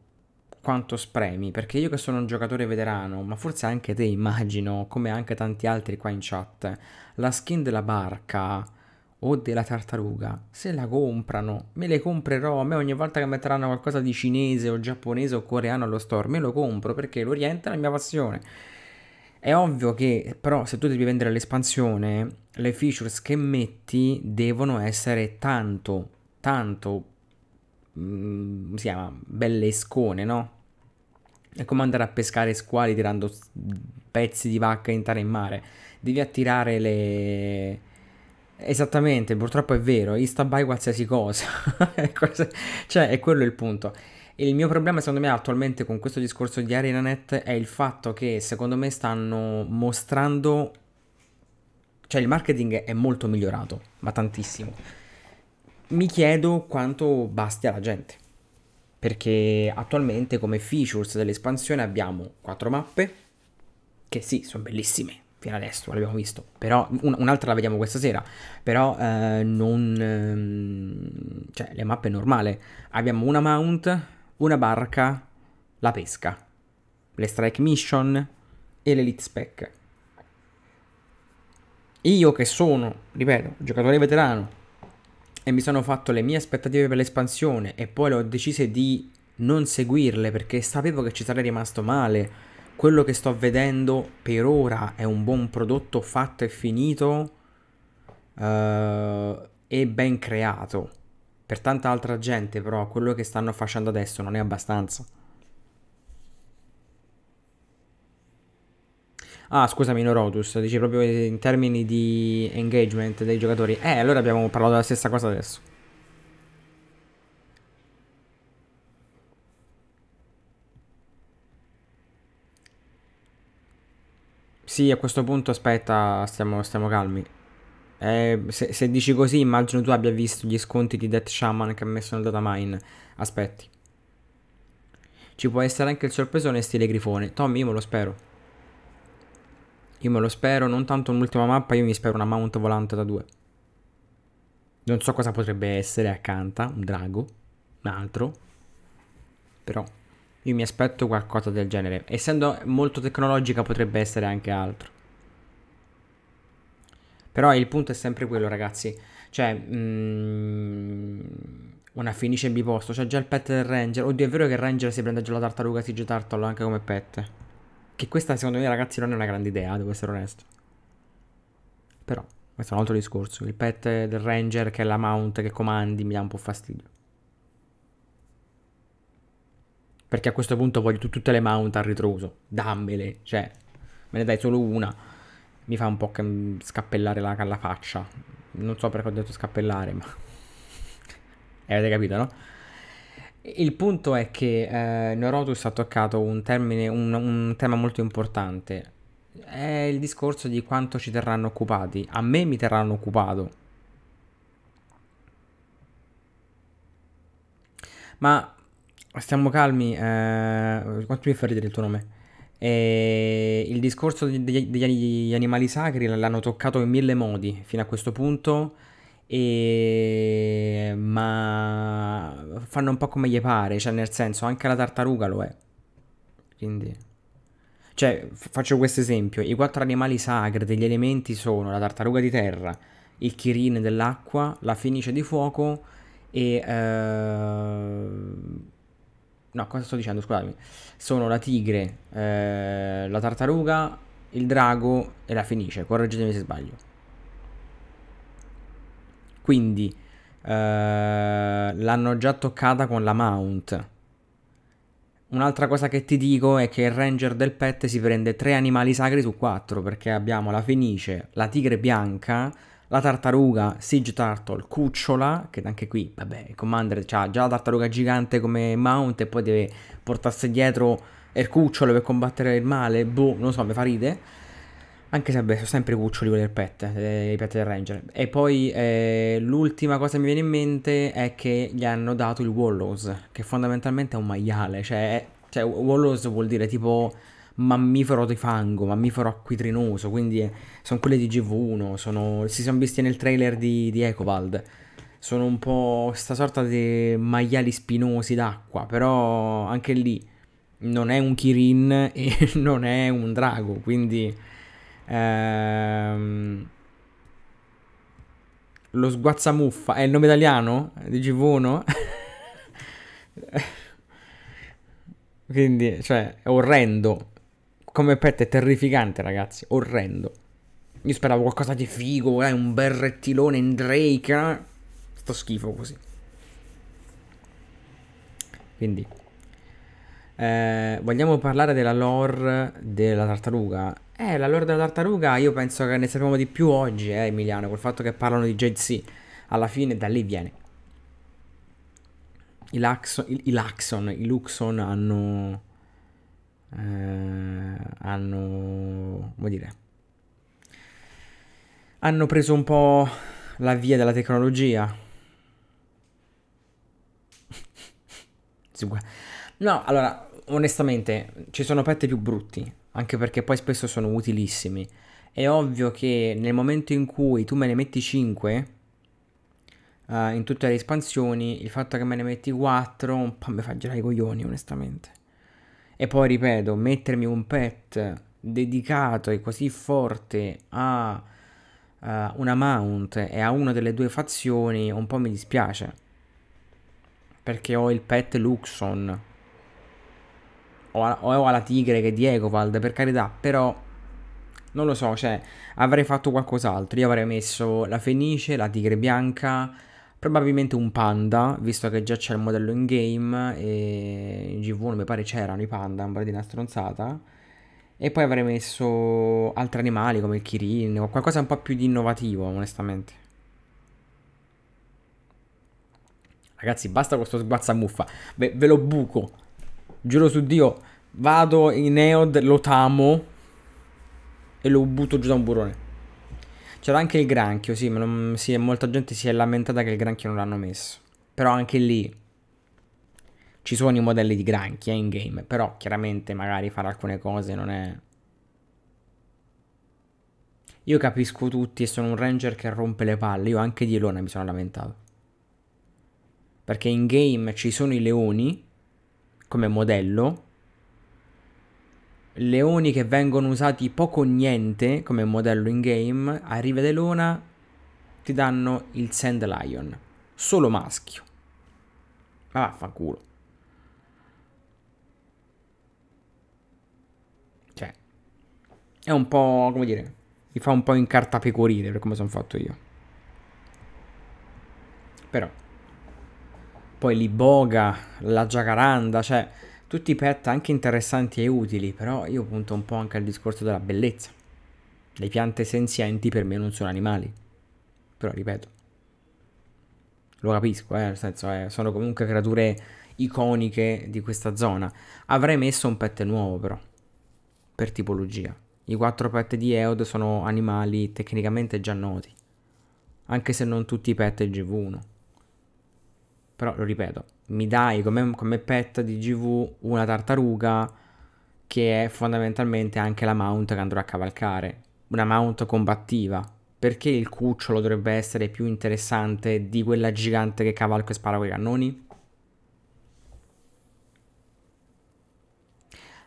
Speaker 1: quanto spremi, perché io che sono un giocatore veterano, ma forse anche te immagino, come anche tanti altri qua in chat, la skin della barca o della tartaruga, se la comprano, me le comprerò, a me ogni volta che metteranno qualcosa di cinese o giapponese o coreano allo store, me lo compro perché l'Oriente è la mia passione. È ovvio che però se tu devi vendere l'espansione, le features che metti devono essere tanto, tanto, mh, mm, si chiama, belle scone, no? È come andare a pescare squali tirando pezzi di vacca in tare in mare. Devi attirare le Esattamente, purtroppo è vero, by qualsiasi cosa, cioè è quello il punto. Il mio problema secondo me attualmente con questo discorso di ArenaNet è il fatto che secondo me stanno mostrando, cioè il marketing è molto migliorato, ma tantissimo. Mi chiedo quanto basti alla gente, perché attualmente come features dell'espansione abbiamo quattro mappe, che sì, sono bellissime, fino adesso, l'abbiamo visto, però un, un'altra la vediamo questa sera, però eh, non... Ehm, cioè le mappe normale, abbiamo una mount, una barca, la pesca, le strike mission e l'elite spec. Io che sono, ripeto, giocatore veterano e mi sono fatto le mie aspettative per l'espansione e poi ho decise di non seguirle perché sapevo che ci sarei rimasto male quello che sto vedendo per ora è un buon prodotto fatto e finito eh, e ben creato. Per tanta altra gente però quello che stanno facendo adesso non è abbastanza. Ah, scusami, Norotus, dici proprio in termini di engagement dei giocatori. Eh, allora abbiamo parlato della stessa cosa adesso. Sì, a questo punto aspetta, stiamo, stiamo calmi. Eh, se, se, dici così, immagino tu abbia visto gli sconti di Death Shaman che ha messo nel datamine. Aspetti. Ci può essere anche il sorpresone stile grifone. Tommy, io me lo spero. Io me lo spero, non tanto un'ultima mappa, io mi spero una mount volante da due. Non so cosa potrebbe essere accanto, un drago, un altro. Però io mi aspetto qualcosa del genere. Essendo molto tecnologica potrebbe essere anche altro. Però il punto è sempre quello, ragazzi. Cioè, mm, una finisce biposto. C'è già il pet del Ranger. Oddio, è vero che il Ranger si prende già la tartaruga, si gioca tartalo anche come pet. Che questa, secondo me, ragazzi, non è una grande idea, devo essere onesto. Però, questo è un altro discorso. Il pet del Ranger, che è la mount che comandi, mi dà un po' fastidio. Perché a questo punto voglio tutte le mount al ritroso. Dammele, cioè, me ne dai solo una. Mi fa un po' mm, scappellare la, la faccia. Non so perché ho detto scappellare, ma... E eh, avete capito, no? Il punto è che eh, Neurotus ha toccato un, termine, un, un tema molto importante. È il discorso di quanto ci terranno occupati. A me mi terranno occupato. Ma stiamo calmi. Eh, quanto mi fa ridere il tuo nome? E il discorso degli, animali sacri l'hanno toccato in mille modi fino a questo punto, e... ma fanno un po' come gli pare, cioè nel senso anche la tartaruga lo è. Quindi, cioè, faccio questo esempio: i quattro animali sacri degli elementi sono la tartaruga di terra, il chirin dell'acqua, la fenice di fuoco e. Uh No, cosa sto dicendo? Scusami. Sono la tigre, eh, la tartaruga, il drago e la fenice. Correggetemi se sbaglio. Quindi eh, l'hanno già toccata con la mount. Un'altra cosa che ti dico è che il ranger del pet si prende tre animali sacri su quattro perché abbiamo la fenice, la tigre bianca, la tartaruga Siege Turtle cucciola, che anche qui, vabbè, il Commander ha già la tartaruga gigante come mount e poi deve portarsi dietro il cucciolo per combattere il male, boh, non so, mi fa ride. Anche se, beh, sono sempre i cuccioli quelli del pet, eh, i pet del ranger. E poi eh, l'ultima cosa che mi viene in mente è che gli hanno dato il Wallows, che fondamentalmente è un maiale, cioè, cioè Wallows vuol dire tipo mammifero di fango, mammifero acquitrinoso, quindi eh, sono quelle di GV1, sono, si sono visti nel trailer di, di Ecovald, sono un po' questa sorta di maiali spinosi d'acqua, però anche lì non è un Kirin e non è un drago, quindi ehm, lo sguazzamuffa è il nome italiano di GV1? Quindi, cioè, è orrendo come pet è terrificante, ragazzi. Orrendo. Io speravo qualcosa di figo, eh, un bel rettilone in Drake. Eh? Sto schifo così. Quindi. Eh, vogliamo parlare della lore della tartaruga? Eh, la lore della tartaruga io penso che ne sappiamo di più oggi, eh, Emiliano, col fatto che parlano di JC. Alla fine da lì viene. I Laxon, i, i Luxon hanno eh, hanno, come dire, hanno preso un po' la via della tecnologia. no, allora, onestamente, ci sono pet più brutti, anche perché poi spesso sono utilissimi. È ovvio che nel momento in cui tu me ne metti 5 uh, eh, in tutte le espansioni, il fatto che me ne metti 4 un po' mi fa girare i coglioni, onestamente. E poi ripeto, mettermi un pet dedicato e così forte a uh, una mount e a una delle due fazioni un po' mi dispiace. Perché ho il pet Luxon. O, ho la tigre che è di Ecovald, per carità, però... Non lo so, cioè, avrei fatto qualcos'altro. Io avrei messo la fenice, la tigre bianca, Probabilmente un panda, visto che già c'è il modello in game e in GV1 mi pare c'erano i panda, un po' di una stronzata. E poi avrei messo altri animali come il Kirin, o qualcosa un po' più di innovativo, onestamente. Ragazzi, basta questo sguazzamuffa. Ve, ve lo buco. Giuro su Dio, vado in Eod, lo tamo e lo butto giù da un burone. C'era anche il granchio, sì, ma non, sì, molta gente si è lamentata che il granchio non l'hanno messo. Però anche lì ci sono i modelli di granchi eh, in game, però chiaramente magari fare alcune cose non è... Io capisco tutti e sono un ranger che rompe le palle, io anche di Elona mi sono lamentato. Perché in game ci sono i leoni come modello, leoni che vengono usati poco o niente come modello in game, a Rivedelona ti danno il Sand Lion, solo maschio. Ma vaffanculo. Cioè, è un po', come dire, mi fa un po' incartapecorire per come sono fatto io. Però, poi l'Iboga, la Giacaranda, cioè tutti i pet anche interessanti e utili, però io punto un po' anche al discorso della bellezza. Le piante senzienti per me non sono animali, però ripeto, lo capisco, eh, nel senso eh, sono comunque creature iconiche di questa zona. Avrei messo un pet nuovo però, per tipologia. I quattro pet di Eod sono animali tecnicamente già noti, anche se non tutti i pet GV1. Però lo ripeto, mi dai come, come pet di GV una tartaruga che è fondamentalmente anche la mount che andrò a cavalcare. Una mount combattiva. Perché il cucciolo dovrebbe essere più interessante di quella gigante che cavalco e spara con i cannoni?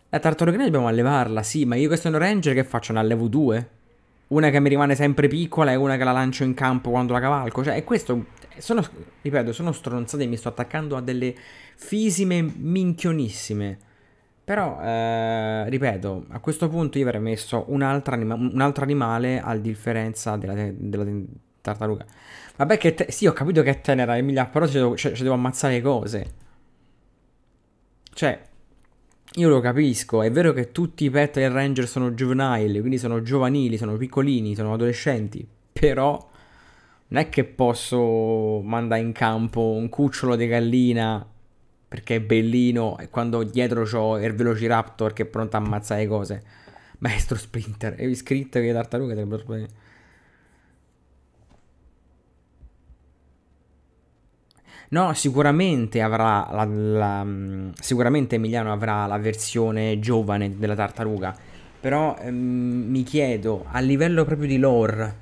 Speaker 1: La tartaruga dobbiamo allevarla, sì, ma io questo è un ranger che faccio? Ne allevo due? Una che mi rimane sempre piccola e una che la lancio in campo quando la cavalco? Cioè, è questo sono, ripeto, sono stronzate, mi sto attaccando a delle fisime minchionissime. Però, eh, ripeto, a questo punto io avrei messo un altro, anima un altro animale a differenza della, della tartaruga. Vabbè che... sì, ho capito che è tenera, Emilia, però ci devo, ci, ci devo ammazzare cose. Cioè, io lo capisco, è vero che tutti i pet del ranger sono juvenile, quindi sono giovanili, sono piccolini, sono adolescenti, però non è che posso mandare in campo un cucciolo di gallina perché è bellino e quando dietro ho il Velociraptor che è pronto a ammazzare cose. Maestro Splinter, e scritto che le tartarughe dovrebbero No, sicuramente avrà la, la, mm, sicuramente Emiliano avrà la versione giovane della tartaruga. Però ehm, mi chiedo a livello proprio di lore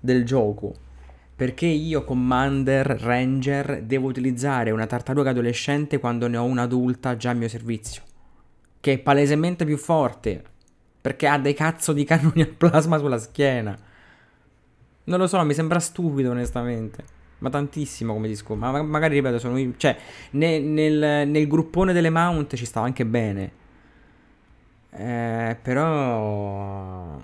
Speaker 1: del gioco perché io, Commander, Ranger, devo utilizzare una tartaruga adolescente quando ne ho un'adulta già a mio servizio? Che è palesemente più forte. Perché ha dei cazzo di cannoni a plasma sulla schiena. Non lo so, mi sembra stupido, onestamente. Ma tantissimo come discorso. Ma magari, ripeto, sono io. Cioè, nel, nel, nel gruppone delle mount ci stava anche bene. Eh, però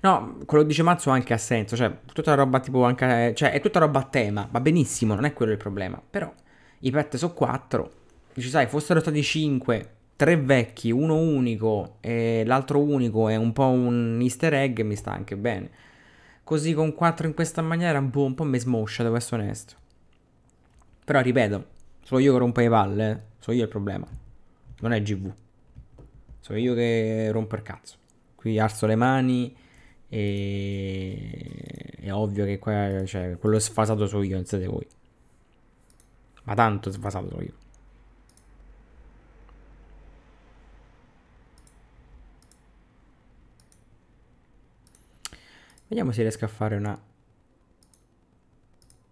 Speaker 1: No, quello che dice Mazzo anche ha senso, cioè tutta roba tipo anche, cioè è tutta roba a tema, va benissimo, non è quello il problema, però i pet sono 4, dici sai, fossero stati 5, 3 vecchi, uno unico e l'altro unico è un po' un easter egg, mi sta anche bene. Così con 4 in questa maniera, boh, un po' mi smoscia, devo essere onesto. Però ripeto, sono io che rompo le palle, eh, sono io il problema, non è GV. Sono io che rompo il cazzo. Qui alzo le mani e... È ovvio che qua, cioè, quello sfasato sono io, non siete voi. Ma tanto sfasato sono io. Vediamo se riesco a fare una...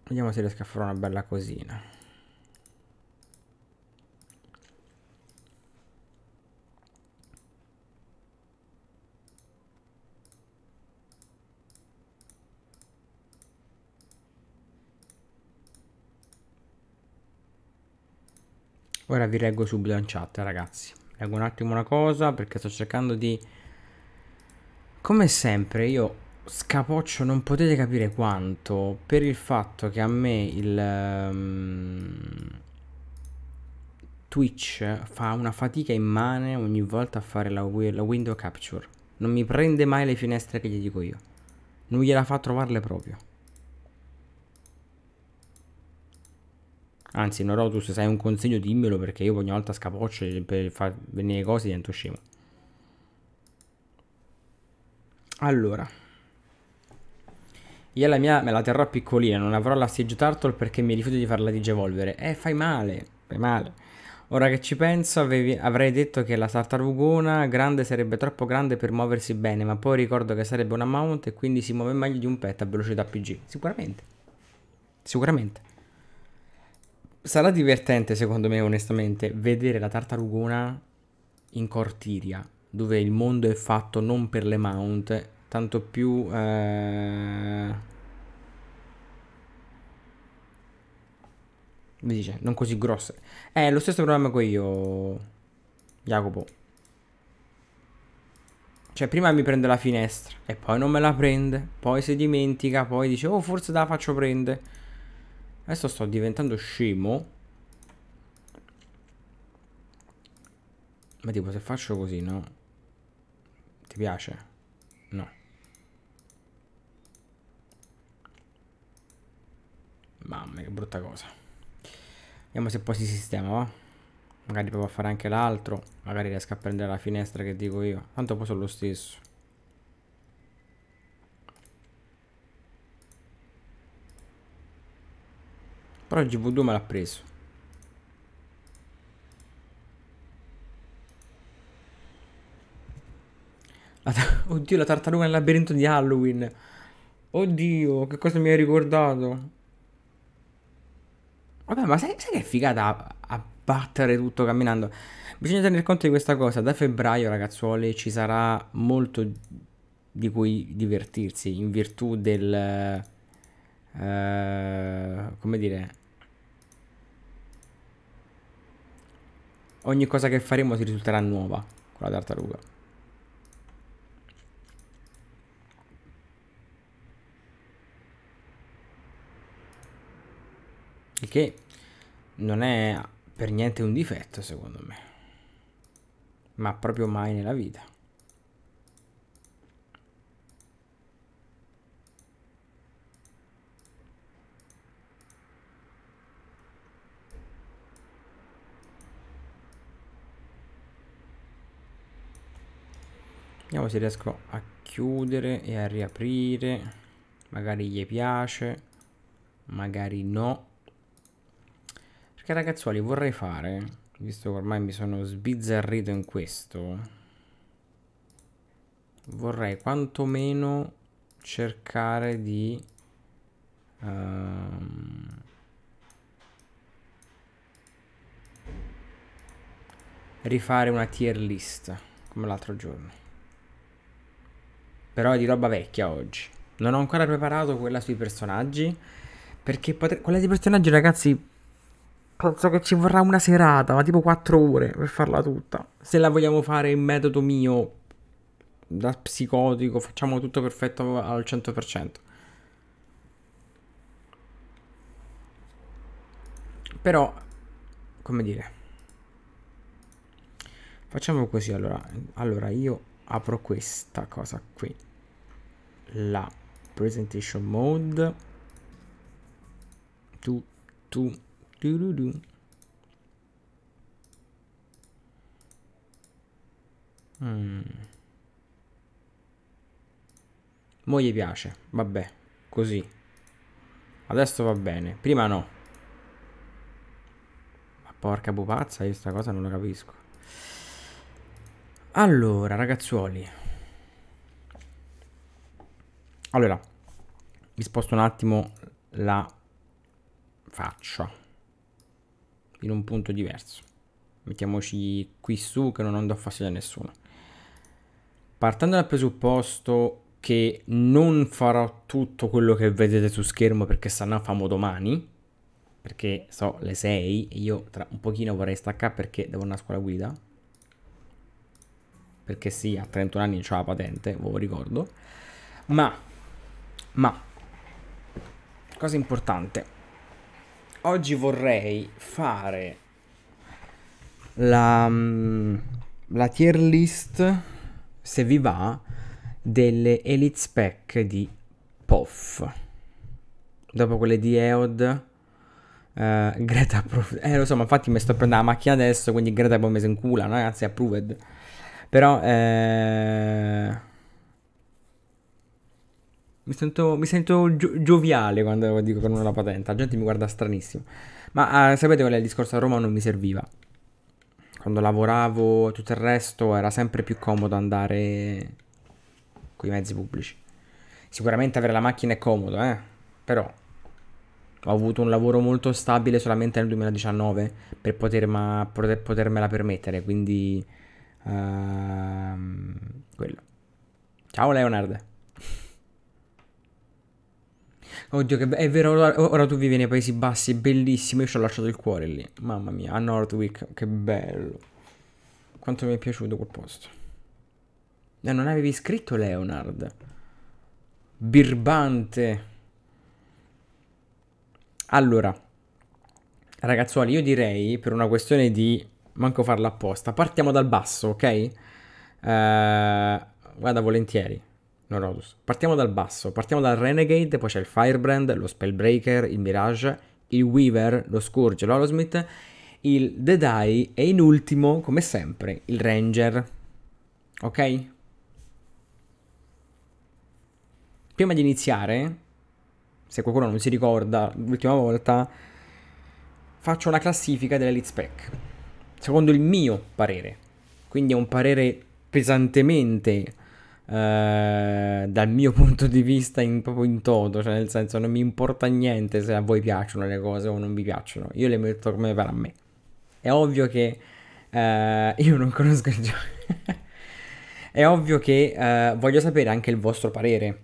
Speaker 1: Vediamo se riesco a fare una bella cosina. Ora vi leggo subito in chat, ragazzi. Leggo un attimo una cosa perché sto cercando di... Come sempre io scapoccio, non potete capire quanto, per il fatto che a me il... Um, Twitch fa una fatica immane ogni volta a fare la, la window capture. Non mi prende mai le finestre che gli dico io. Non gliela fa trovarle proprio. Anzi, Norotus, se hai un consiglio dimmelo perché io ogni volta scapoccio per far venire cose divento scemo. Allora. Io la mia me la terrò piccolina, non avrò la l'asseggio Turtle perché mi rifiuto di farla digievolvere. Eh, fai male, fai male. Ora che ci penso, avevi, avrei detto che la tartarugona grande sarebbe troppo grande per muoversi bene, ma poi ricordo che sarebbe una mount e quindi si muove meglio di un pet a velocità PG. Sicuramente. Sicuramente sarà divertente secondo me onestamente vedere la tartarugona in Cortiria, dove il mondo è fatto non per le mount, tanto più... Eh... dice, non così grosse. È lo stesso problema che io, Jacopo. Cioè, prima mi prende la finestra e poi non me la prende. Poi si dimentica, poi dice, oh, forse la faccio prendere. Adesso sto diventando scemo. Ma tipo se faccio così, no? Ti piace? No. Mamma che brutta cosa. Vediamo se poi si sistema, va? Magari provo a fare anche l'altro. Magari riesco a prendere la finestra che dico io. Tanto poi sono lo stesso. Però il GV2 me l'ha preso. La Oddio, la tartaruga nel labirinto di Halloween. Oddio, che cosa mi hai ricordato? Vabbè, ma sai, sai che è figata abbattere tutto camminando? Bisogna tener conto di questa cosa. Da febbraio, ragazzuoli, ci sarà molto di cui divertirsi in virtù del... Uh, come dire ogni cosa che faremo si risulterà nuova con la tartaruga. Il che non è per niente un difetto secondo me, ma proprio mai nella vita. Vediamo se riesco a chiudere e a riaprire. Magari gli piace, magari no. Perché ragazzuoli vorrei fare, visto che ormai mi sono sbizzarrito in questo, vorrei quantomeno cercare di... Um, rifare una tier list come l'altro giorno però è di roba vecchia oggi. Non ho ancora preparato quella sui personaggi, perché potre... quella sui personaggi, ragazzi, penso che ci vorrà una serata, ma tipo 4 ore per farla tutta. Se la vogliamo fare in metodo mio, da psicotico, facciamo tutto perfetto al 100%. Però, come dire, facciamo così allora. Allora, io apro questa cosa qui la presentation mode tu tu tu tu tu Mm. Mo gli piace, vabbè, così. Adesso va bene, prima no. Ma porca pupazza, io sta cosa non la capisco. Allora, ragazzuoli. Allora, vi sposto un attimo la faccia in un punto diverso. Mettiamoci qui su che non do fastidio a nessuno. Partendo dal presupposto che non farò tutto quello che vedete su schermo perché sennò famo domani, perché so le 6 e io tra un pochino vorrei staccare perché devo andare a scuola guida perché sì, a 31 anni c'ha la patente, ve lo ricordo. Ma, ma, cosa importante, oggi vorrei fare la, mm, la tier list, se vi va, delle elite spec di POF. Dopo quelle di EOD, Uh, Greta approved. Eh, lo so, ma infatti mi sto prendendo la macchina adesso, quindi Greta poi mi in incula, no, ragazzi, approved. Però... Eh... Mi sento, mi sento gio- gioviale quando dico che non ho la patente. La gente mi guarda stranissimo. Ma eh, sapete qual è il discorso? A Roma non mi serviva. Quando lavoravo e tutto il resto era sempre più comodo andare con i mezzi pubblici. Sicuramente avere la macchina è comodo, eh. Però ho avuto un lavoro molto stabile solamente nel 2019 per poter poter, potermela permettere. Quindi Ehm, quello. Ciao Leonard. Oddio, che be- è vero, ora, ora, tu vivi nei Paesi Bassi, bellissimo, io ci ho lasciato il cuore lì. Mamma mia, a Northwick, che bello. Quanto mi è piaciuto quel posto. Eh, non avevi scritto Leonard. Birbante. Allora, ragazzuoli, io direi, per una questione di manco farla apposta. Partiamo dal basso, ok? Eh, guarda volentieri. No, Rodus. Partiamo dal basso. Partiamo dal Renegade, poi c'è il Firebrand, lo Spellbreaker, il Mirage, il Weaver, lo Scourge, l'Holosmith, il Deadeye e in ultimo, come sempre, il Ranger. Ok? Prima di iniziare, se qualcuno non si ricorda l'ultima volta, faccio una classifica dell'Elite Spec secondo il mio parere. Quindi è un parere pesantemente eh, dal mio punto di vista in, proprio in toto, cioè nel senso non mi importa niente se a voi piacciono le cose o non vi piacciono, io le metto come per a me. È ovvio che eh, io non conosco il gioco. È ovvio che eh, voglio sapere anche il vostro parere.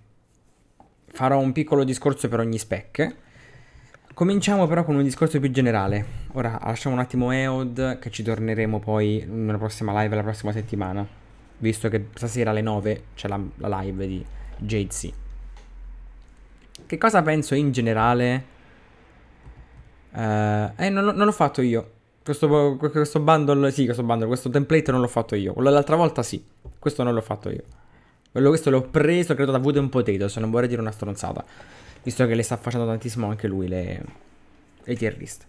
Speaker 1: Farò un piccolo discorso per ogni spec Cominciamo però con un discorso più generale. Ora lasciamo un attimo EOD che ci torneremo poi nella prossima live la prossima settimana, visto che stasera alle 9 c'è la, la live di Jade C. Che cosa penso in generale? eh, eh non, non l'ho fatto io. Questo, questo, bundle, sì, questo bundle, questo template non l'ho fatto io. Quello dell'altra volta sì, questo non l'ho fatto io. Quello, questo l'ho preso, credo, da Wood and Potato, se non vorrei dire una stronzata visto che le sta facendo tantissimo anche lui le, le tier list.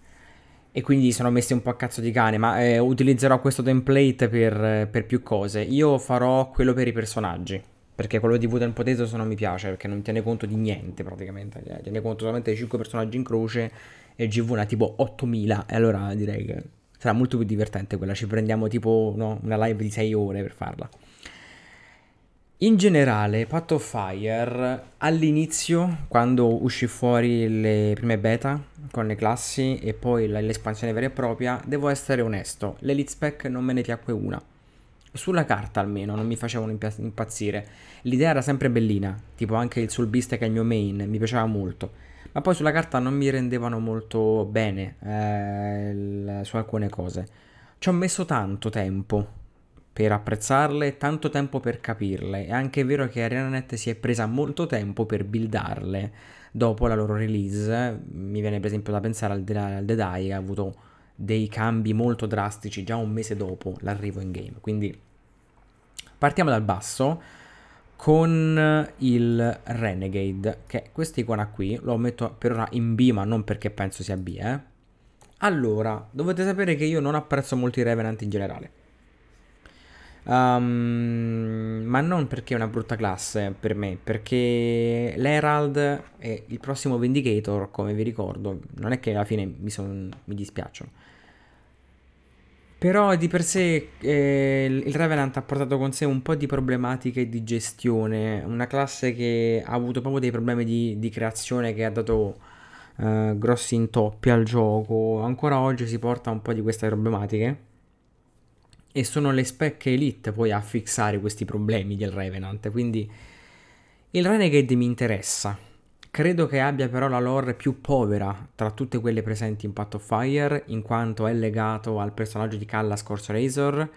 Speaker 1: E quindi sono messi un po' a cazzo di cane, ma eh, utilizzerò questo template per, per, più cose. Io farò quello per i personaggi, perché quello di Wooden Potato non mi piace, perché non tiene conto di niente praticamente. Cioè, tiene conto solamente dei 5 personaggi in croce e GV una tipo 8000, e allora direi che sarà molto più divertente quella. Ci prendiamo tipo no, una live di 6 ore per farla. In generale, Path of Fire all'inizio, quando uscì fuori le prime beta con le classi e poi l'espansione vera e propria, devo essere onesto, l'Elite Spec non me ne piacque una. Sulla carta almeno non mi facevano impazzire. L'idea era sempre bellina, tipo anche il Soul Beast che è il mio main, mi piaceva molto. Ma poi sulla carta non mi rendevano molto bene eh, su alcune cose. Ci ho messo tanto tempo per apprezzarle, e tanto tempo per capirle. È anche vero che ArenaNet si è presa molto tempo per buildarle dopo la loro release. Mi viene per esempio da pensare al, al The Die che ha avuto dei cambi molto drastici già un mese dopo l'arrivo in game. Quindi partiamo dal basso con il Renegade, che è questa icona qui lo metto per ora in B, ma non perché penso sia B, eh. Allora, dovete sapere che io non apprezzo molto i Revenant in generale Um, ma non perché è una brutta classe per me, perché l'Herald e il prossimo Vindicator, come vi ricordo, non è che alla fine mi, son, mi dispiacciono. Però di per sé eh, il Revenant ha portato con sé un po' di problematiche di gestione, una classe che ha avuto proprio dei problemi di, di creazione che ha dato eh, grossi intoppi al gioco, ancora oggi si porta un po' di queste problematiche e sono le spec elite poi a fixare questi problemi del Revenant, quindi il Renegade mi interessa. Credo che abbia però la lore più povera tra tutte quelle presenti in Path of Fire, in quanto è legato al personaggio di Kalla Scorso Razor,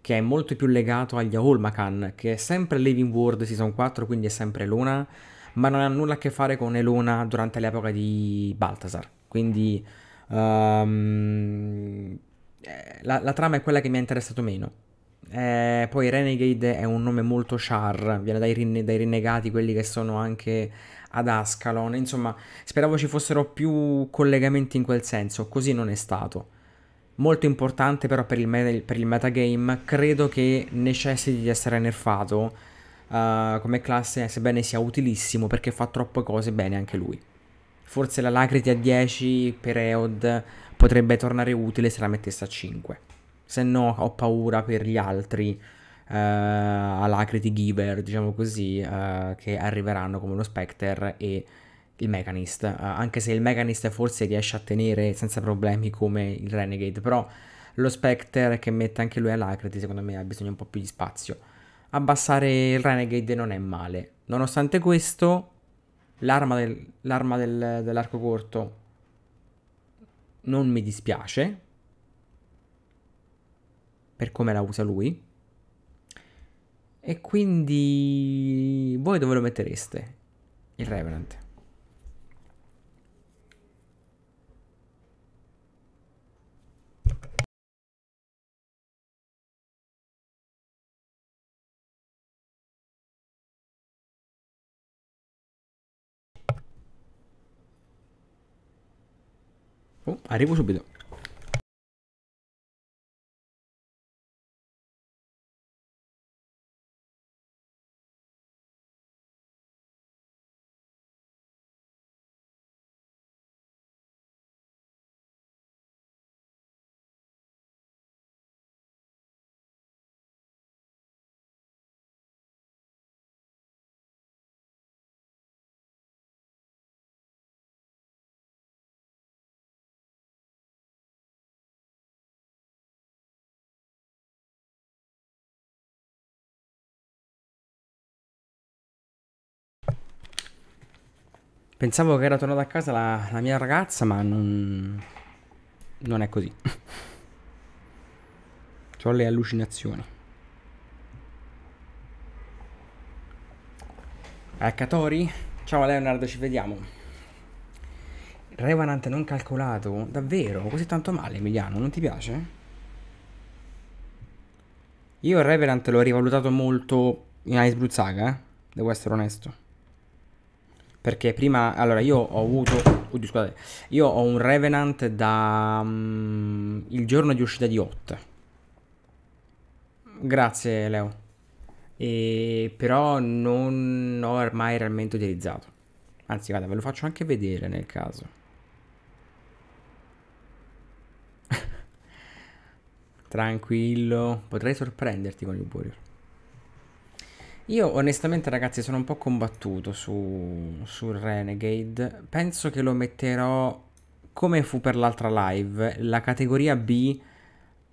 Speaker 1: che è molto più legato agli Aulmakan, che è sempre Living World Season 4, quindi è sempre Luna, ma non ha nulla a che fare con Elona durante l'epoca di Baltasar. Quindi... Um, eh, la, la, trama è quella che mi ha interessato meno. Eh, poi Renegade è un nome molto char, viene dai, rinne, dai, rinnegati, quelli che sono anche ad Ascalon. Insomma, speravo ci fossero più collegamenti in quel senso, così non è stato. Molto importante però per il, me- per il metagame, credo che necessiti di essere nerfato uh, come classe, sebbene sia utilissimo perché fa troppe cose bene anche lui. Forse la Lacriti a 10 per Eod potrebbe tornare utile se la mettesse a 5. Se no ho paura per gli altri uh, eh, Alacrity Giver, diciamo così, uh, che arriveranno come lo Spectre e il Mechanist. Uh, anche se il Mechanist forse riesce a tenere senza problemi come il Renegade, però lo Spectre che mette anche lui Alacriti secondo me ha bisogno un po' più di spazio. Abbassare il Renegade non è male. Nonostante questo, l'arma, del, l'arma del, dell'arco corto non mi dispiace per come la usa lui. E quindi voi dove lo mettereste? Il Revenant. Oh, arriba subido. Pensavo che era tornata a casa la, la mia ragazza, ma non, non è così. Ho le allucinazioni. Akatori? Ciao Leonardo, ci vediamo. Revanant non calcolato? Davvero? Così tanto male Emiliano, non ti piace? Io il Revenant l'ho rivalutato molto in Icebrut Saga, eh? devo essere onesto. Perché prima, allora io ho avuto, oddio scusate, io ho un Revenant da um, il giorno di uscita di Hot. Grazie Leo. E, però non ho mai realmente utilizzato. Anzi, guarda, ve lo faccio anche vedere nel caso. Tranquillo, potrei sorprenderti con il Warrior. Io onestamente ragazzi sono un po' combattuto su, su Renegade. Penso che lo metterò come fu per l'altra live. La categoria B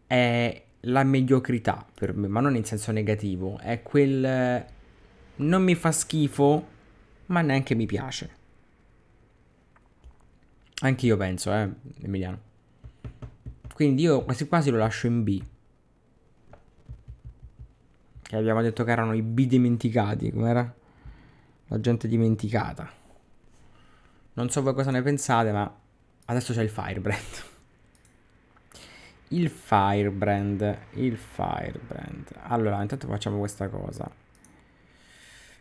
Speaker 1: è la mediocrità per me, ma non in senso negativo. È quel... non mi fa schifo, ma neanche mi piace. Anche io penso, eh, Emiliano. Quindi io quasi quasi lo lascio in B. Che abbiamo detto che erano i B dimenticati, com'era? La gente dimenticata. Non so voi cosa ne pensate, ma adesso c'è il Firebrand. Il Firebrand, il Firebrand. Allora, intanto facciamo questa cosa.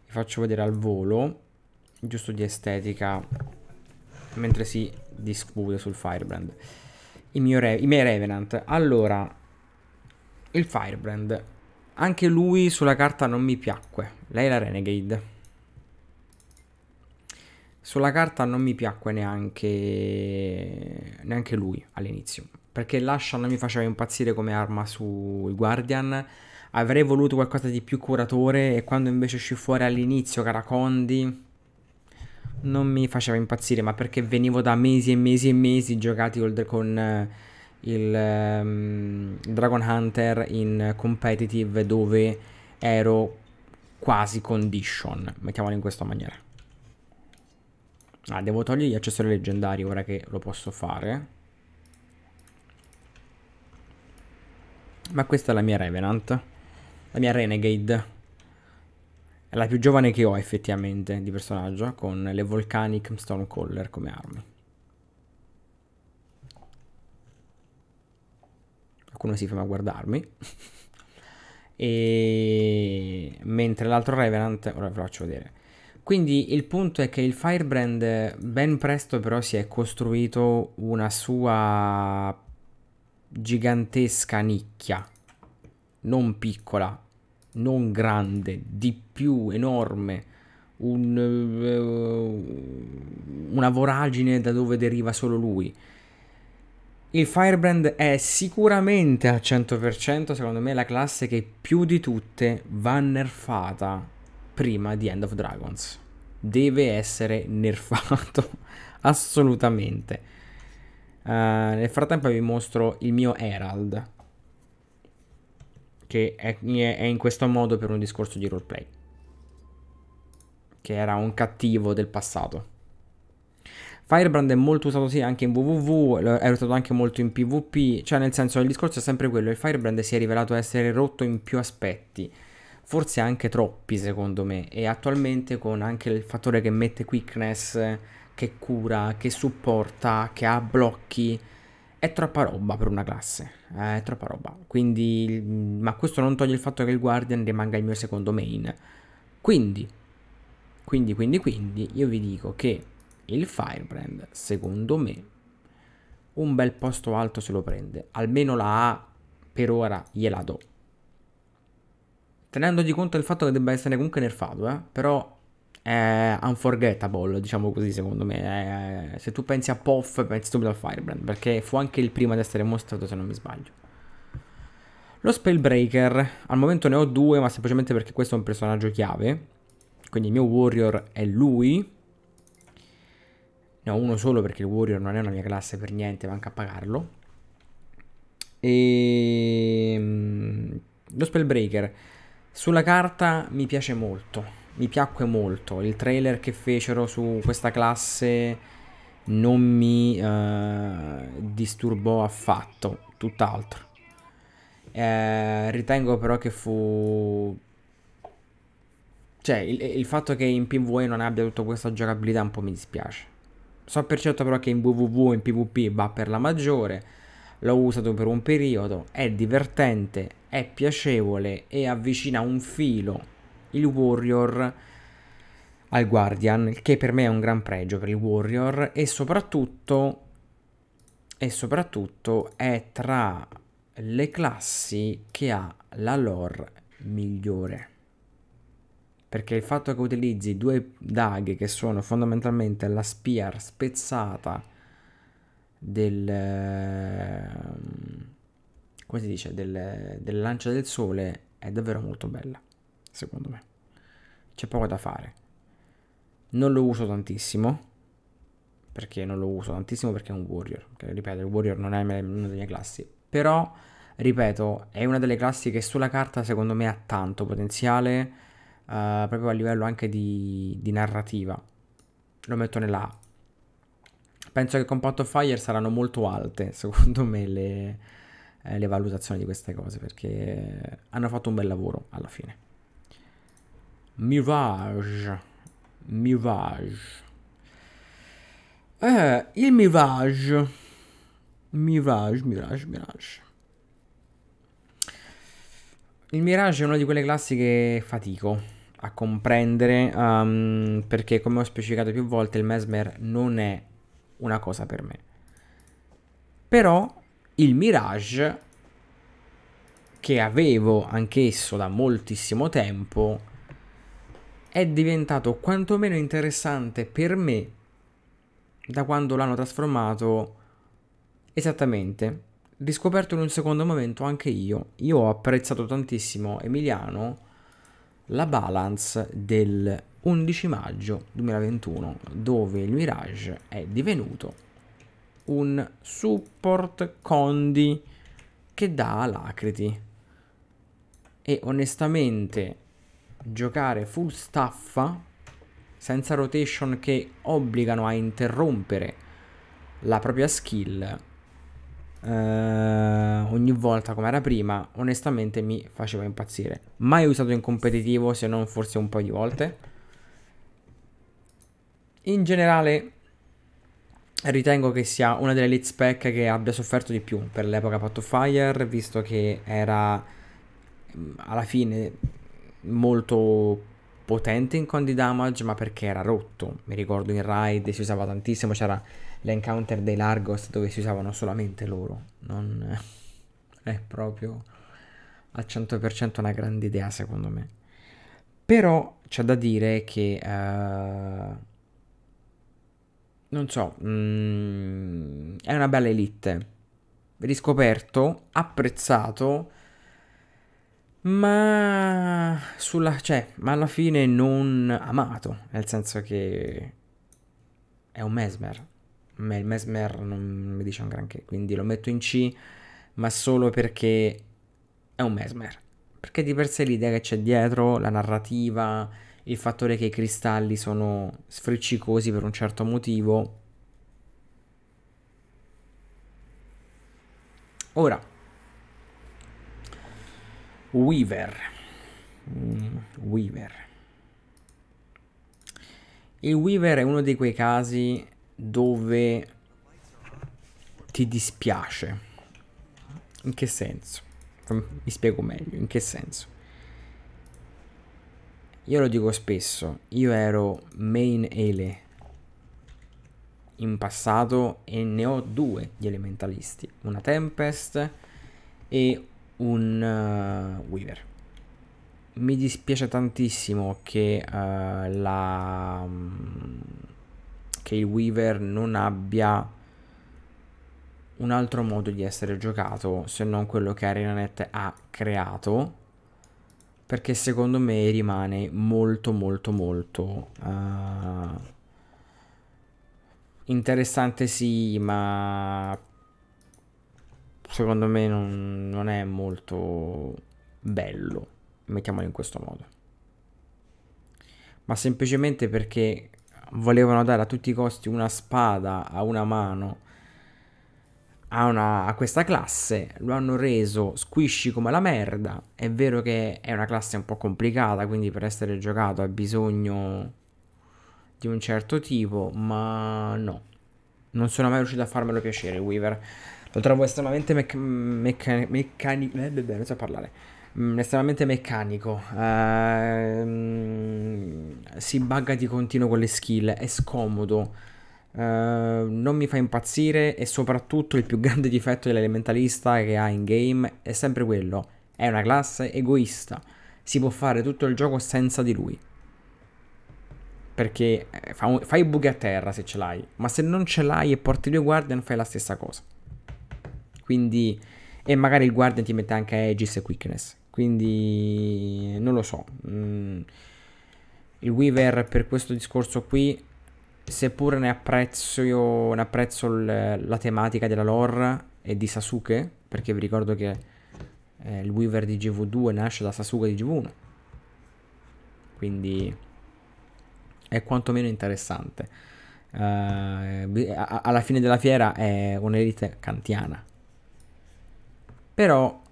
Speaker 1: Vi faccio vedere al volo, giusto di estetica, mentre si discute sul Firebrand. I, I miei Revenant. Allora, il Firebrand anche lui sulla carta non mi piacque. Lei è la Renegade. Sulla carta non mi piacque neanche, neanche lui all'inizio. Perché l'Asha non mi faceva impazzire come arma sul Guardian. Avrei voluto qualcosa di più curatore e quando invece uscì fuori all'inizio Caracondi non mi faceva impazzire, ma perché venivo da mesi e mesi e mesi giocati con eh, il um, Dragon Hunter in competitive dove ero quasi condition, mettiamolo in questa maniera. Ah, devo togliere gli accessori leggendari ora che lo posso fare. Ma questa è la mia Revenant, la mia Renegade. È la più giovane che ho effettivamente di personaggio, con le Volcanic Stonecaller come armi. qualcuno si ferma a guardarmi. e... Mentre l'altro Revenant, ora ve lo faccio vedere. Quindi il punto è che il Firebrand ben presto però si è costruito una sua gigantesca nicchia, non piccola, non grande, di più enorme, un, eh, una voragine da dove deriva solo lui. Il Firebrand è sicuramente al 100% secondo me la classe che più di tutte va nerfata prima di End of Dragons. Deve essere nerfato assolutamente. Uh, nel frattempo vi mostro il mio Herald che è, è in questo modo per un discorso di roleplay che era un cattivo del passato. Firebrand è molto usato sì anche in WWW, è usato anche molto in PvP, cioè nel senso il discorso è sempre quello, il Firebrand si è rivelato essere rotto in più aspetti, forse anche troppi secondo me, e attualmente con anche il fattore che mette quickness, che cura, che supporta, che ha blocchi, è troppa roba per una classe, eh, è troppa roba, quindi, ma questo non toglie il fatto che il Guardian rimanga il mio secondo main, quindi, quindi, quindi, quindi, io vi dico che il Firebrand, secondo me, un bel posto alto se lo prende. Almeno la A per ora gliela do. Tenendo di conto del fatto che debba essere comunque nerfato, eh? però è unforgettable, diciamo così, secondo me. È... se tu pensi a Poff, pensi subito al Firebrand, perché fu anche il primo ad essere mostrato, se non mi sbaglio. Lo Spellbreaker, al momento ne ho due, ma semplicemente perché questo è un personaggio chiave. Quindi il mio Warrior è lui, ne ho uno solo perché il Warrior non è una mia classe per niente, manca a pagarlo. E... Ehm, lo Spellbreaker sulla carta mi piace molto. Mi piacque molto. Il trailer che fecero su questa classe non mi eh, disturbò affatto, tutt'altro. Eh, ritengo però che fu cioè il, il, fatto che in PvE non abbia tutta questa giocabilità un po' mi dispiace. So per certo però che in WWW in PvP va per la maggiore, l'ho usato per un periodo, è divertente, è piacevole e avvicina un filo il Warrior al Guardian, che per me è un gran pregio per il Warrior e soprattutto, e soprattutto è tra le classi che ha la lore migliore perché il fatto che utilizzi due daghe che sono fondamentalmente la spear spezzata del ehm, come si dice del, del lancio del sole è davvero molto bella secondo me c'è poco da fare non lo uso tantissimo perché non lo uso tantissimo perché è un warrior che, ripeto il warrior non è una delle mie classi però ripeto è una delle classi che sulla carta secondo me ha tanto potenziale uh, proprio a livello anche di, di narrativa. Lo metto nella A. Penso che con Pot of Fire saranno molto alte, secondo me, le, eh, le valutazioni di queste cose, perché hanno fatto un bel lavoro alla fine. Mirage. Mirage. Eh, il Mirage. Mirage, Mirage, Mirage. Il Mirage è una di quelle classiche fatico a comprendere um, perché come ho specificato più volte il mesmer non è una cosa per me. Però il Mirage che avevo anch'esso da moltissimo tempo è diventato quantomeno interessante per me da quando l'hanno trasformato esattamente riscoperto in un secondo momento anche io. Io ho apprezzato tantissimo Emiliano la balance del 11 maggio 2021 dove il Mirage è divenuto un support condi che dà alacrity e onestamente giocare full staffa senza rotation che obbligano a interrompere la propria skill eh, ogni volta come era prima, onestamente mi faceva impazzire. Mai usato in competitivo se non forse un paio di volte. In generale ritengo che sia una delle lead spec che abbia sofferto di più per l'epoca Path of Fire, visto che era mm, alla fine molto potente in con di damage, ma perché era rotto. Mi ricordo in raid si usava tantissimo, c'era l'encounter dei Largos dove si usavano solamente loro. Non è proprio al 100% una grande idea secondo me. Però c'è da dire che... Uh, non so, mm, è una bella elite. Riscoperto, apprezzato, ma sulla, cioè, ma alla fine non amato, nel senso che è un mesmer ma il Mesmer non mi dice un granché, quindi lo metto in C, ma solo perché è un Mesmer. Perché di per sé l'idea che c'è dietro, la narrativa, il fattore che i cristalli sono sfriccicosi per un certo motivo. Ora, Weaver. Mm, Weaver. Il Weaver è uno di quei casi dove ti dispiace. In che senso? Mi spiego meglio, in che senso? Io lo dico spesso, io ero main ele in passato e ne ho due di elementalisti, una Tempest e un uh, Weaver. Mi dispiace tantissimo che uh, la... Um, che il Weaver non abbia un altro modo di essere giocato se non quello che ArenaNet ha creato perché secondo me rimane molto molto molto uh, interessante sì ma secondo me non, non è molto bello mettiamolo in questo modo ma semplicemente perché volevano dare a tutti i costi una spada a una mano a, una, a, questa classe, lo hanno reso squishy come la merda. È vero che è una classe un po' complicata, quindi per essere giocato ha bisogno di un certo tipo, ma no. Non sono mai riuscito a farmelo piacere, Weaver. Lo trovo estremamente mecc- meccanico... Meccan- eh, non so parlare mh, mm, estremamente meccanico, ehm, si bugga di continuo con le skill, è scomodo, ehm, non mi fa impazzire e soprattutto il più grande difetto dell'elementalista che ha in game è sempre quello, è una classe egoista, si può fare tutto il gioco senza di lui. Perché eh, fa fai buchi a terra se ce l'hai, ma se non ce l'hai e porti due guardian fai la stessa cosa. Quindi e magari il guardian ti mette anche Aegis e Quickness, quindi non lo so. Mm, il Weaver per questo discorso qui, seppur ne apprezzo, io, ne apprezzo l, la tematica della lore e di Sasuke, perché vi ricordo che eh, il Weaver di GV2 nasce da Sasuke di GV1. Quindi è quantomeno interessante. Uh, alla fine della fiera è un'elite kantiana. Però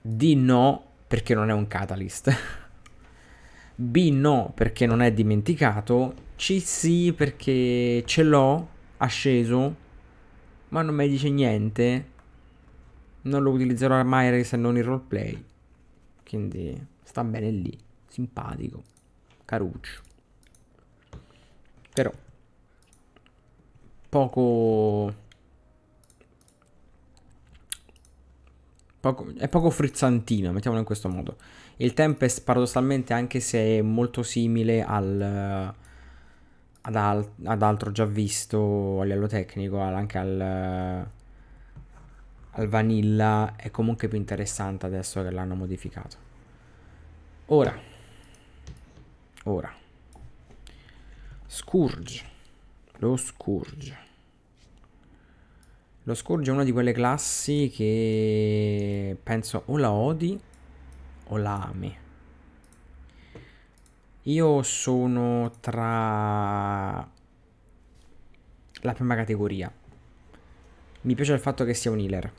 Speaker 1: D no perché non è un catalyst. B no perché non è dimenticato. C sì perché ce l'ho asceso ma non mi dice niente. Non lo utilizzerò mai se non in roleplay. Quindi sta bene lì, simpatico, caruccio. Però poco Poco, è poco frizzantina, mettiamolo in questo modo. Il Tempest, paradossalmente, anche se è molto simile al, ad, al, ad, altro già visto a livello tecnico, anche al, al Vanilla, è comunque più interessante adesso che l'hanno modificato. Ora, ora, Scourge, lo Scourge. Lo Scourge è una di quelle classi che penso o la odi o la ami. Io sono tra la prima categoria. Mi piace il fatto che sia un healer.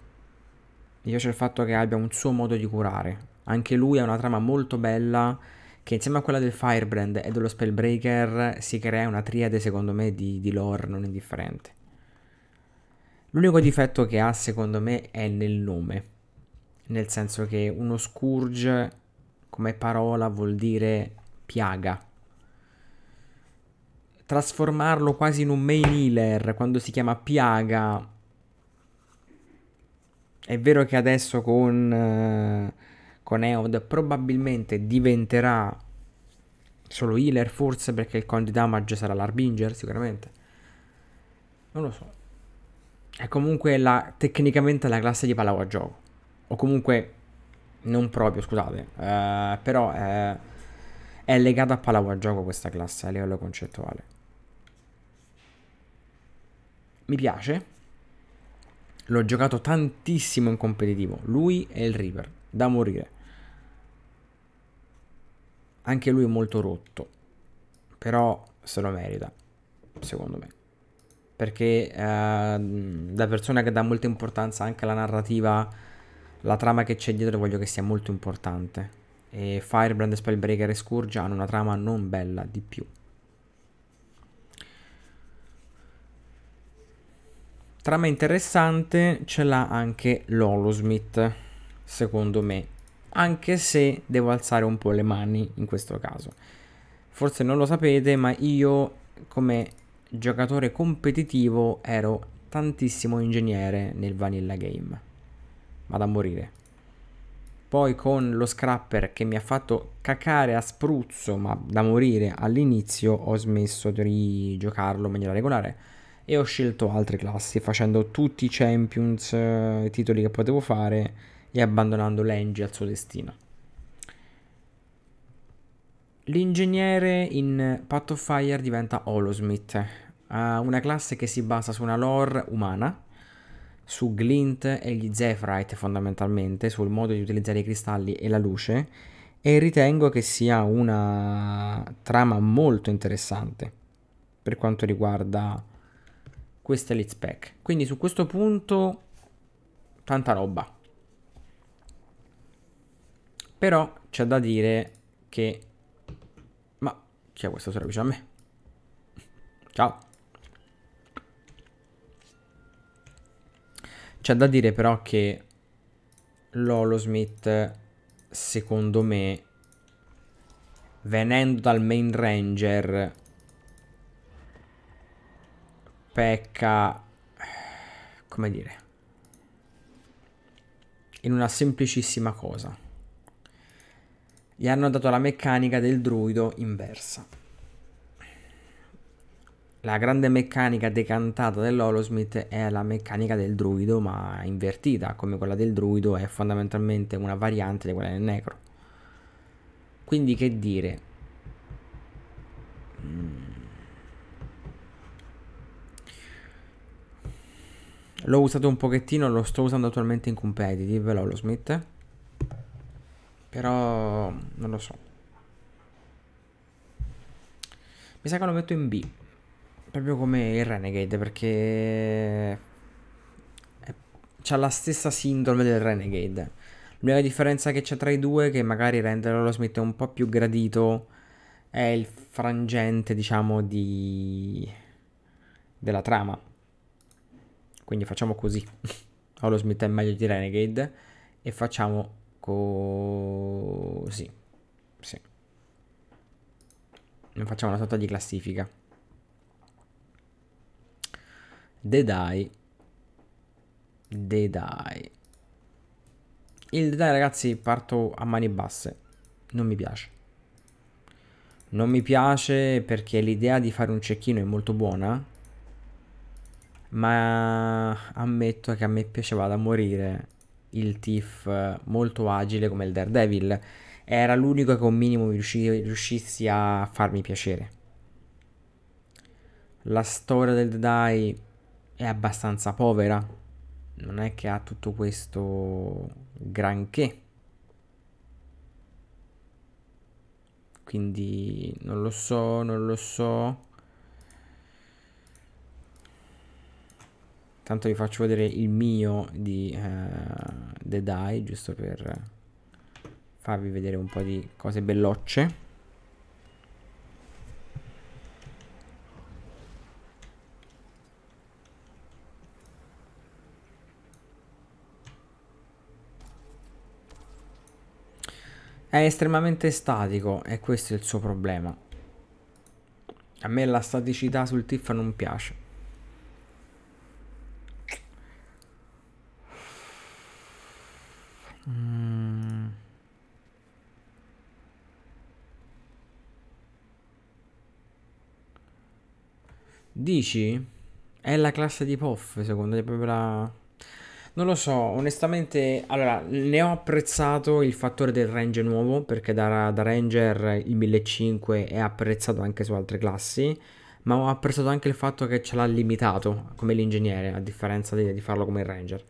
Speaker 1: Mi piace il fatto che abbia un suo modo di curare. Anche lui ha una trama molto bella che insieme a quella del Firebrand e dello Spellbreaker si crea una triade secondo me di, di lore non indifferente. L'unico difetto che ha secondo me è nel nome, nel senso che uno scourge come parola vuol dire piaga. Trasformarlo quasi in un main healer quando si chiama piaga. È vero che adesso con, eh, con Eod probabilmente diventerà solo healer forse perché il Condi Damage sarà l'Arbinger sicuramente. Non lo so è comunque la, tecnicamente la classe di palau a gioco. O comunque, non proprio, scusate, eh, però è, è legata a palau a gioco questa classe a livello concettuale. Mi piace, l'ho giocato tantissimo in competitivo, lui e il Reaper, da morire. Anche lui è molto rotto, però se lo merita, secondo me perché eh, da persona che dà molta importanza anche alla narrativa, la trama che c'è dietro voglio che sia molto importante. E Firebrand, Spellbreaker e Scourge hanno una trama non bella di più. Trama interessante ce l'ha anche l'Holosmith, secondo me, anche se devo alzare un po' le mani in questo caso. Forse non lo sapete, ma io come giocatore competitivo ero tantissimo ingegnere nel vanilla game. Ma da morire. Poi con lo scrapper che mi ha fatto cacare a spruzzo, ma da morire all'inizio, ho smesso di giocarlo in maniera regolare e ho scelto altre classi facendo tutti i champions, eh, i titoli che potevo fare e abbandonando l'Engie al suo destino. L'ingegnere in Path of Fire diventa Holosmith, una classe che si basa su una lore umana, su Glint e gli Zephyrite fondamentalmente, sul modo di utilizzare i cristalli e la luce, e ritengo che sia una trama molto interessante per quanto riguarda questa Elite Spec. Quindi su questo punto tanta roba. Però c'è da dire che chi è questa sera vicino a me? Ciao. C'è da dire però che Lolo Smith, secondo me, venendo dal main ranger, pecca, come dire, in una semplicissima cosa gli hanno dato la meccanica del druido inversa. La grande meccanica decantata dell'Holosmith è la meccanica del druido ma invertita, come quella del druido è fondamentalmente una variante di quella del necro. Quindi che dire? Mm. L'ho usato un pochettino, lo sto usando attualmente in competitive l'Holosmith. Però non lo so. Mi sa che lo metto in B. Proprio come il Renegade perché... C'ha la stessa sindrome del Renegade. L'unica differenza che c'è tra i due, che magari rende lo Smith un po' più gradito, è il frangente, diciamo, di... della trama. Quindi facciamo così. Hollow Smith è meglio di Renegade e facciamo Così. Sì. Facciamo una sorta di classifica. The die. The die. Il die, ragazzi, parto a mani basse. Non mi piace. Non mi piace perché l'idea di fare un cecchino è molto buona. Ma ammetto che a me piaceva da morire il TIF molto agile come il Daredevil, era l'unico che un minimo riusci- riuscissi a farmi piacere. La storia del Deadeye è abbastanza povera, non è che ha tutto questo granché. Quindi non lo so, non lo so. Tanto vi faccio vedere il mio di uh, The Die, giusto per farvi vedere un po' di cose bellocce. È estremamente statico e questo è il suo problema. A me la staticità sul TIFF non piace. Mm. Dici? È la classe di Poff, secondo te proprio la... Non lo so, onestamente, allora, ne ho apprezzato il fattore del range nuovo, perché da, da ranger il 1500 è apprezzato anche su altre classi, ma ho apprezzato anche il fatto che ce l'ha limitato come l'ingegnere, a differenza di, di farlo come il ranger.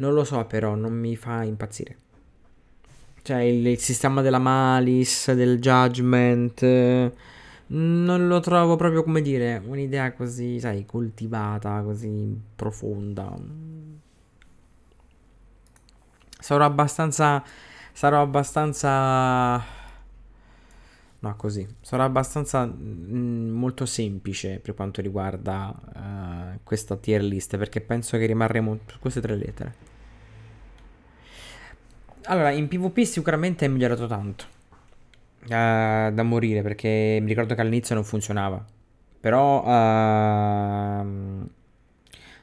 Speaker 1: Non lo so però, non mi fa impazzire. Cioè il, il sistema della malice, del judgment... Eh, non lo trovo proprio, come dire, un'idea così, sai, coltivata, così profonda. Sarò abbastanza... Sarò abbastanza... No, così. Sarà abbastanza mh, mm, molto semplice per quanto riguarda uh, questa tier list, perché penso che rimarremo su queste tre lettere. Allora, in PvP sicuramente è migliorato tanto. Uh, da morire, perché mi ricordo che all'inizio non funzionava. Però... Uh,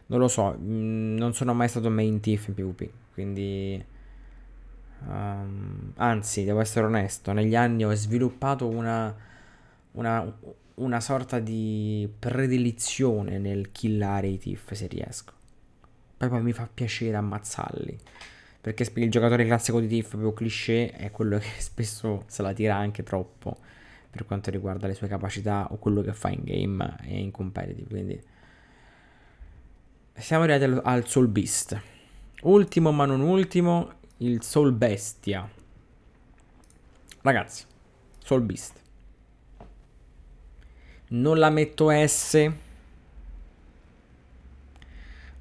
Speaker 1: non lo so, mm, non sono mai stato main thief in PvP, quindi... Um, anzi, devo essere onesto, negli anni ho sviluppato una, una, una sorta di predilizione nel killare i tiff se riesco. Poi, poi mi fa piacere ammazzarli. Perché il giocatore classico di Tiff, proprio cliché, è quello che spesso se la tira anche troppo per quanto riguarda le sue capacità o quello che fa in game e in competitive. Quindi siamo arrivati al Soul Beast. Ultimo ma non ultimo, il Soul Bestia. Ragazzi, Soul Beast. Non la metto S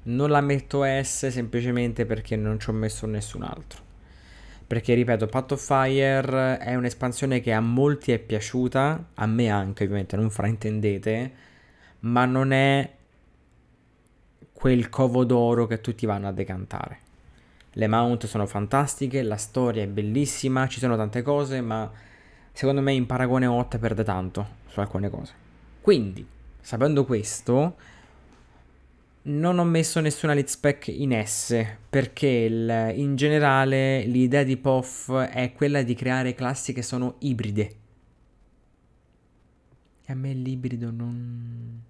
Speaker 1: non la metto S semplicemente perché non ci ho messo nessun altro. Perché ripeto, Path of Fire è un'espansione che a molti è piaciuta, a me anche ovviamente, non fraintendete, ma non è quel covo d'oro che tutti vanno a decantare. Le mount sono fantastiche, la storia è bellissima, ci sono tante cose, ma secondo me in paragone 8 perde tanto su alcune cose. Quindi, sapendo questo, non ho messo nessuna lead spec in S perché il, in generale l'idea di POF è quella di creare classi che sono ibride. E a me l'ibrido non...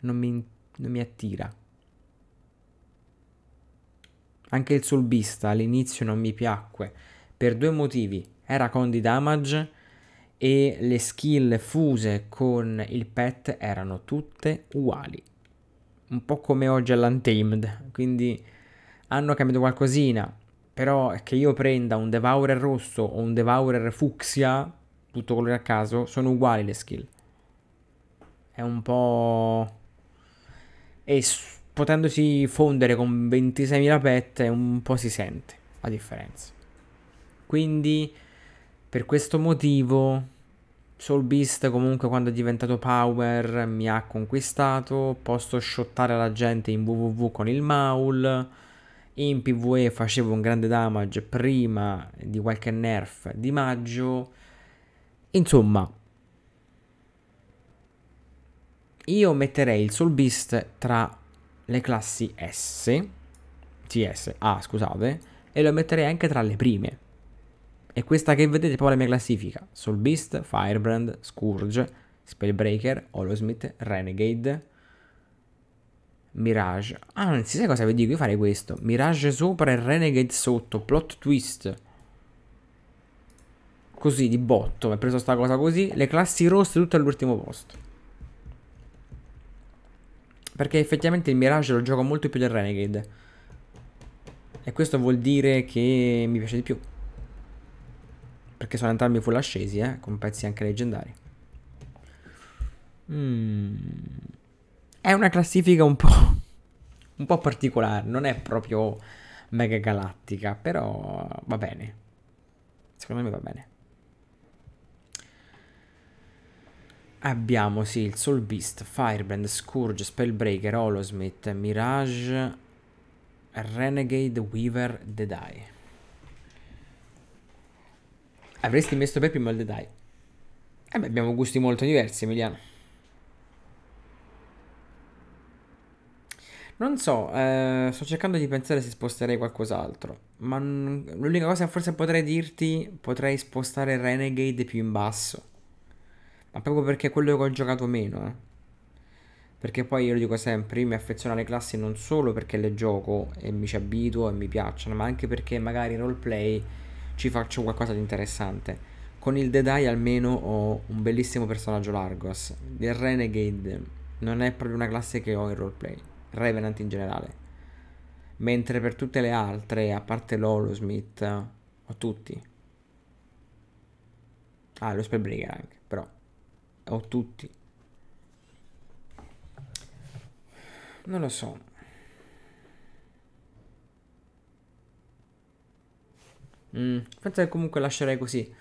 Speaker 1: non mi, non mi attira. Anche il solbista all'inizio non mi piacque per due motivi. Era con di damage e le skill fuse con il pet erano tutte uguali. Un po' come oggi all'Untamed, quindi hanno cambiato qualcosina, però che io prenda un Devourer rosso o un Devourer fucsia, tutto colore a caso, sono uguali le skill. È un po'... E potendosi fondere con 26.000 pet un po' si sente la differenza. Quindi per questo motivo Soul Beast comunque quando è diventato Power mi ha conquistato, posso shottare la gente in WWW con il Maul, in PvE facevo un grande damage prima di qualche nerf di maggio, insomma io metterei il Soul Beast tra le classi S, CS, A ah, scusate, e lo metterei anche tra le prime e questa che vedete poi la mia classifica. Soul Beast, Firebrand, Scourge, Spellbreaker, Holosmith, Renegade, Mirage. Ah, non si sa cosa vi dico, io farei questo. Mirage sopra e Renegade sotto, plot twist. Così, di botto, Ho preso sta cosa così. Le classi rosse tutte all'ultimo posto. Perché effettivamente il Mirage lo gioco molto più del Renegade. E questo vuol dire che mi piace di più. Perché sono entrambi full ascesi, eh, con pezzi anche leggendari. Mm. È una classifica un po', un po' particolare, non è proprio mega galattica, però va bene. Secondo me va bene. Abbiamo sì il Soul Beast, Firebrand, Scourge, Spellbreaker, Holosmith, Mirage, Renegade, Weaver, Deadeye. Avresti messo per primo il dettaglio. Eh beh, abbiamo gusti molto diversi, Emiliano. Non so, eh, sto cercando di pensare se sposterei qualcos'altro. Ma l'unica cosa che forse potrei dirti, potrei spostare Renegade più in basso. Ma proprio perché è quello che ho giocato meno, eh. Perché poi io lo dico sempre, io mi affeziono alle classi non solo perché le gioco e mi ci abituo e mi piacciono, ma anche perché magari roleplay ci faccio qualcosa di interessante. Con il Dead Eye almeno ho un bellissimo personaggio Largos. Il Renegade non è proprio una classe che ho in roleplay. Revenant in generale. Mentre per tutte le altre, a parte l'Holosmith, ho tutti. Ah, lo Spellbreaker anche, però. Ho tutti. Non lo so. Mm, penso che comunque lascerei così.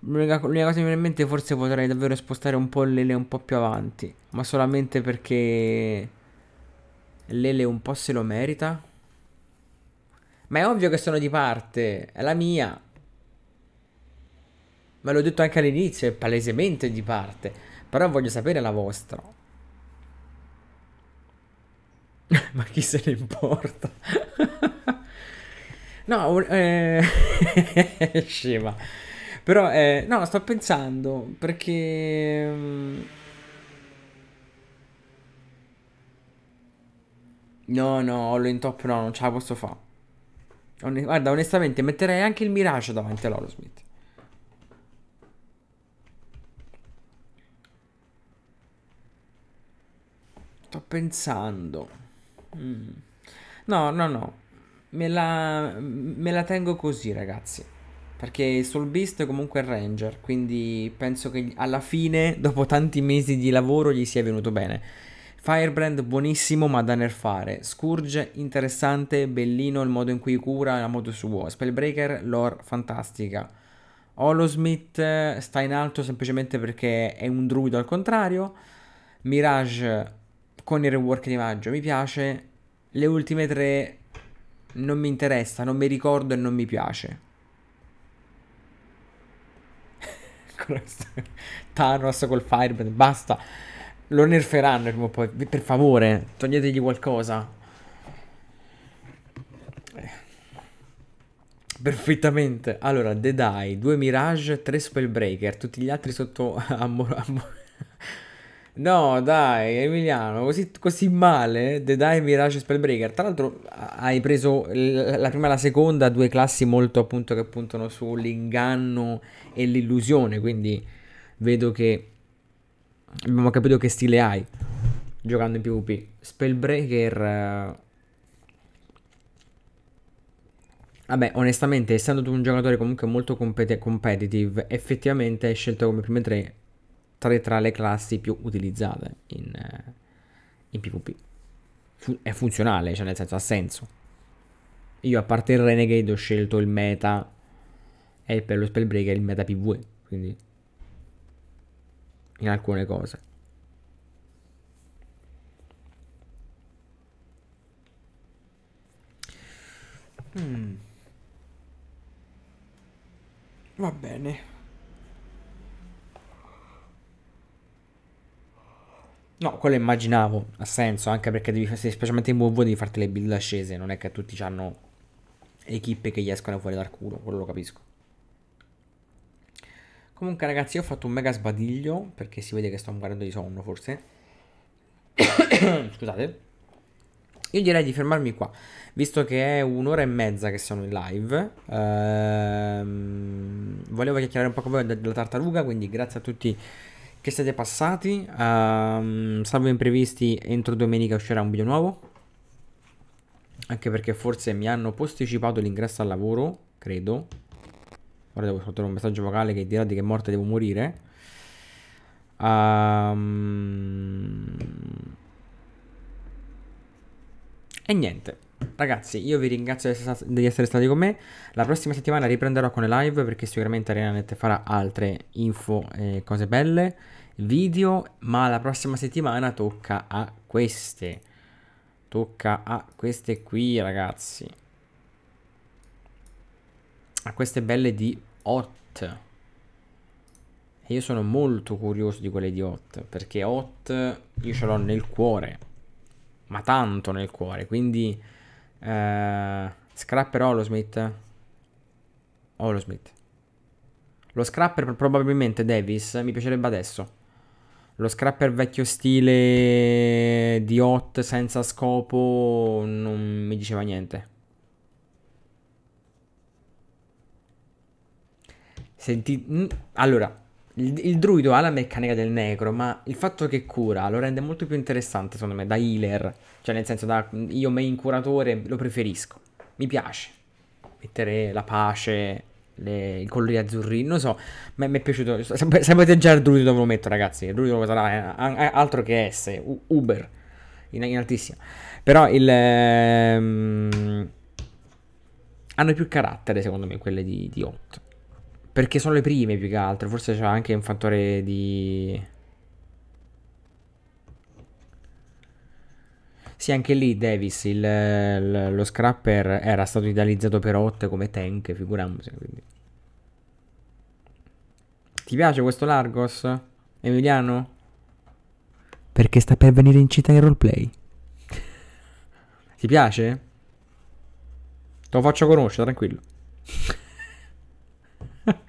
Speaker 1: L'unica, l'unica cosa che mi viene in mente forse potrei davvero spostare un po' Lele un po' più avanti. Ma solamente perché Lele un po' se lo merita. Ma è ovvio che sono di parte. È la mia. Ma l'ho detto anche all'inizio, è palesemente di parte. Però voglio sapere la vostra. Ma chi se ne importa? No, eh... scema. Però, eh, no, sto pensando perché... Mm, no, no, Hollow in top no, non ce la posso fare. Onest- guarda, onestamente, metterei anche il Mirage davanti all'Holosmith. Sto pensando. Mm. No, no, no me la, me la tengo così, ragazzi. Perché Soul Beast è comunque è Ranger, quindi penso che alla fine, dopo tanti mesi di lavoro, gli sia venuto bene. Firebrand buonissimo ma da nerfare, Scourge interessante, bellino il modo in cui cura la moto suo, Spellbreaker lore fantastica. Holosmith eh, sta in alto semplicemente perché è un druido al contrario, Mirage con il rework di maggio mi piace, le ultime tre non mi interessa, non mi ricordo e non mi piace. Thanos col Fireband, basta. Lo nerferanno prima o poi. Per favore, toglietegli qualcosa. Eh. Perfettamente. Allora, Dead Eye, due Mirage, tre Spellbreaker, tutti gli altri sotto a, mo- No, dai, Emiliano, così, così male. The Dai Mirage Spellbreaker. Tra l'altro, hai preso la prima e la seconda, due classi molto appunto che puntano sull'inganno e l'illusione. Quindi vedo che abbiamo capito che stile hai giocando in PvP. Spellbreaker. Eh, vabbè, onestamente, essendo tu un giocatore comunque molto competitive, effettivamente hai scelto come prime tre tre tra le classi più utilizzate in, eh, in PvP. Fu è funzionale, cioè nel senso ha senso. Io a parte il Renegade ho scelto il meta e per lo Spellbreaker il meta PvE, quindi in alcune cose. Mm. Va bene. No, quello immaginavo, ha senso, anche perché devi, specialmente in WoW devi farti le build ascese, non è che tutti hanno equipe che gli escono fuori dal culo, quello lo capisco. Comunque ragazzi, io ho fatto un mega sbadiglio, perché si vede che sto morendo di sonno forse. Scusate. Io direi di fermarmi qua, visto che è un'ora e mezza che sono in live. Ehm, volevo chiacchierare un po' con voi della tartaruga, quindi grazie a tutti che siete passati, um, salvo imprevisti entro domenica uscirà un video nuovo, anche perché forse mi hanno posticipato l'ingresso al lavoro, credo, ora devo ascoltare un messaggio vocale che dirà di che morte devo morire. Um, e niente. Ragazzi, io vi ringrazio di essere stati con me. La prossima settimana riprenderò con le live perché sicuramente ArenaNet farà altre info e cose belle, video, ma la prossima settimana tocca a queste. Tocca a queste qui, ragazzi. A queste belle di Hot. E io sono molto curioso di quelle di Hot, perché Hot io ce l'ho nel cuore. Ma tanto nel cuore, quindi eh, scrapper Holosmith. Holosmith. Lo scrapper probabilmente Davis mi piacerebbe adesso. Lo scrapper vecchio stile di hot senza scopo non mi diceva niente. Senti... Allora, il, il, druido ha la meccanica del necro, ma il fatto che cura lo rende molto più interessante, secondo me, da healer. Cioè, nel senso, da, io main curatore lo preferisco. Mi piace. Mettere la pace, le, i colori azzurri, non so, ma mi è piaciuto. Se, se già il druido dove lo metto, ragazzi. Il druido lo sarà eh, eh, altro che S, U, Uber, in, in, altissima. Però il... Ehm, hanno più carattere, secondo me, quelle di, di 8. Perché sono le prime più che altro. Forse c'è anche un fattore di Sì, anche lì Davis, il, l- lo scrapper era stato idealizzato per 8 come tank, figuriamoci. Quindi. Ti piace questo Largos, Emiliano? Perché sta per venire in città in roleplay. Ti piace? Te lo faccio conoscere, tranquillo.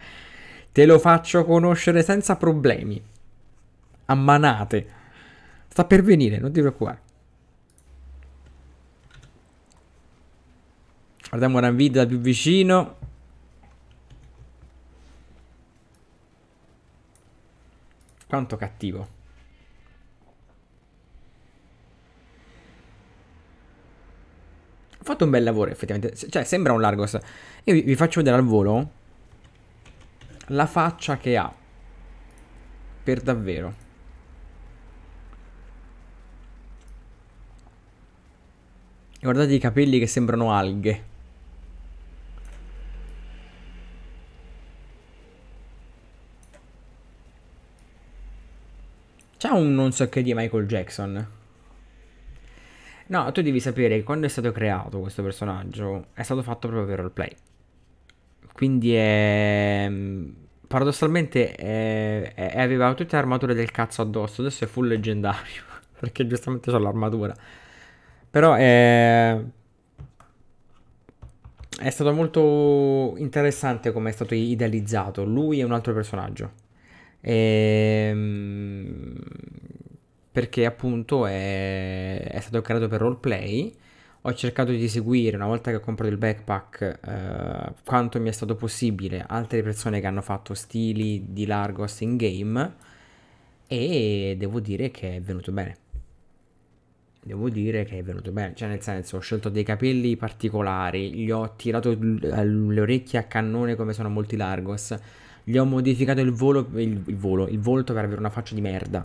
Speaker 1: Te lo faccio conoscere senza problemi. A manate. Sta per venire, non ti preoccupare. Guardiamo una vita da più vicino. Quanto cattivo. Ha fatto un bel lavoro effettivamente. Cioè sembra un Largos. Io vi faccio vedere al volo la faccia che ha. Per davvero. Guardate i capelli che sembrano alghe. un non so che di Michael Jackson. No, tu devi sapere che quando è stato creato questo personaggio è stato fatto proprio per roleplay. Quindi è... Mm, paradossalmente è... È... aveva tutte le armature del cazzo addosso, adesso è full leggendario, perché giustamente c'ho l'armatura. Però è... È stato molto interessante come è stato idealizzato. Lui è un altro personaggio. Ehm, perché appunto è, è, stato creato per roleplay. Ho cercato di seguire, una volta che ho comprato il backpack, eh, quanto mi è stato possibile, altre persone che hanno fatto stili di Largos in game e devo dire che è venuto bene. Devo dire che è venuto bene, cioè nel senso ho scelto dei capelli particolari, gli ho tirato eh, le orecchie a cannone come sono molti Largos, gli ho modificato il volo, il, il volo, il volto per avere una faccia di merda.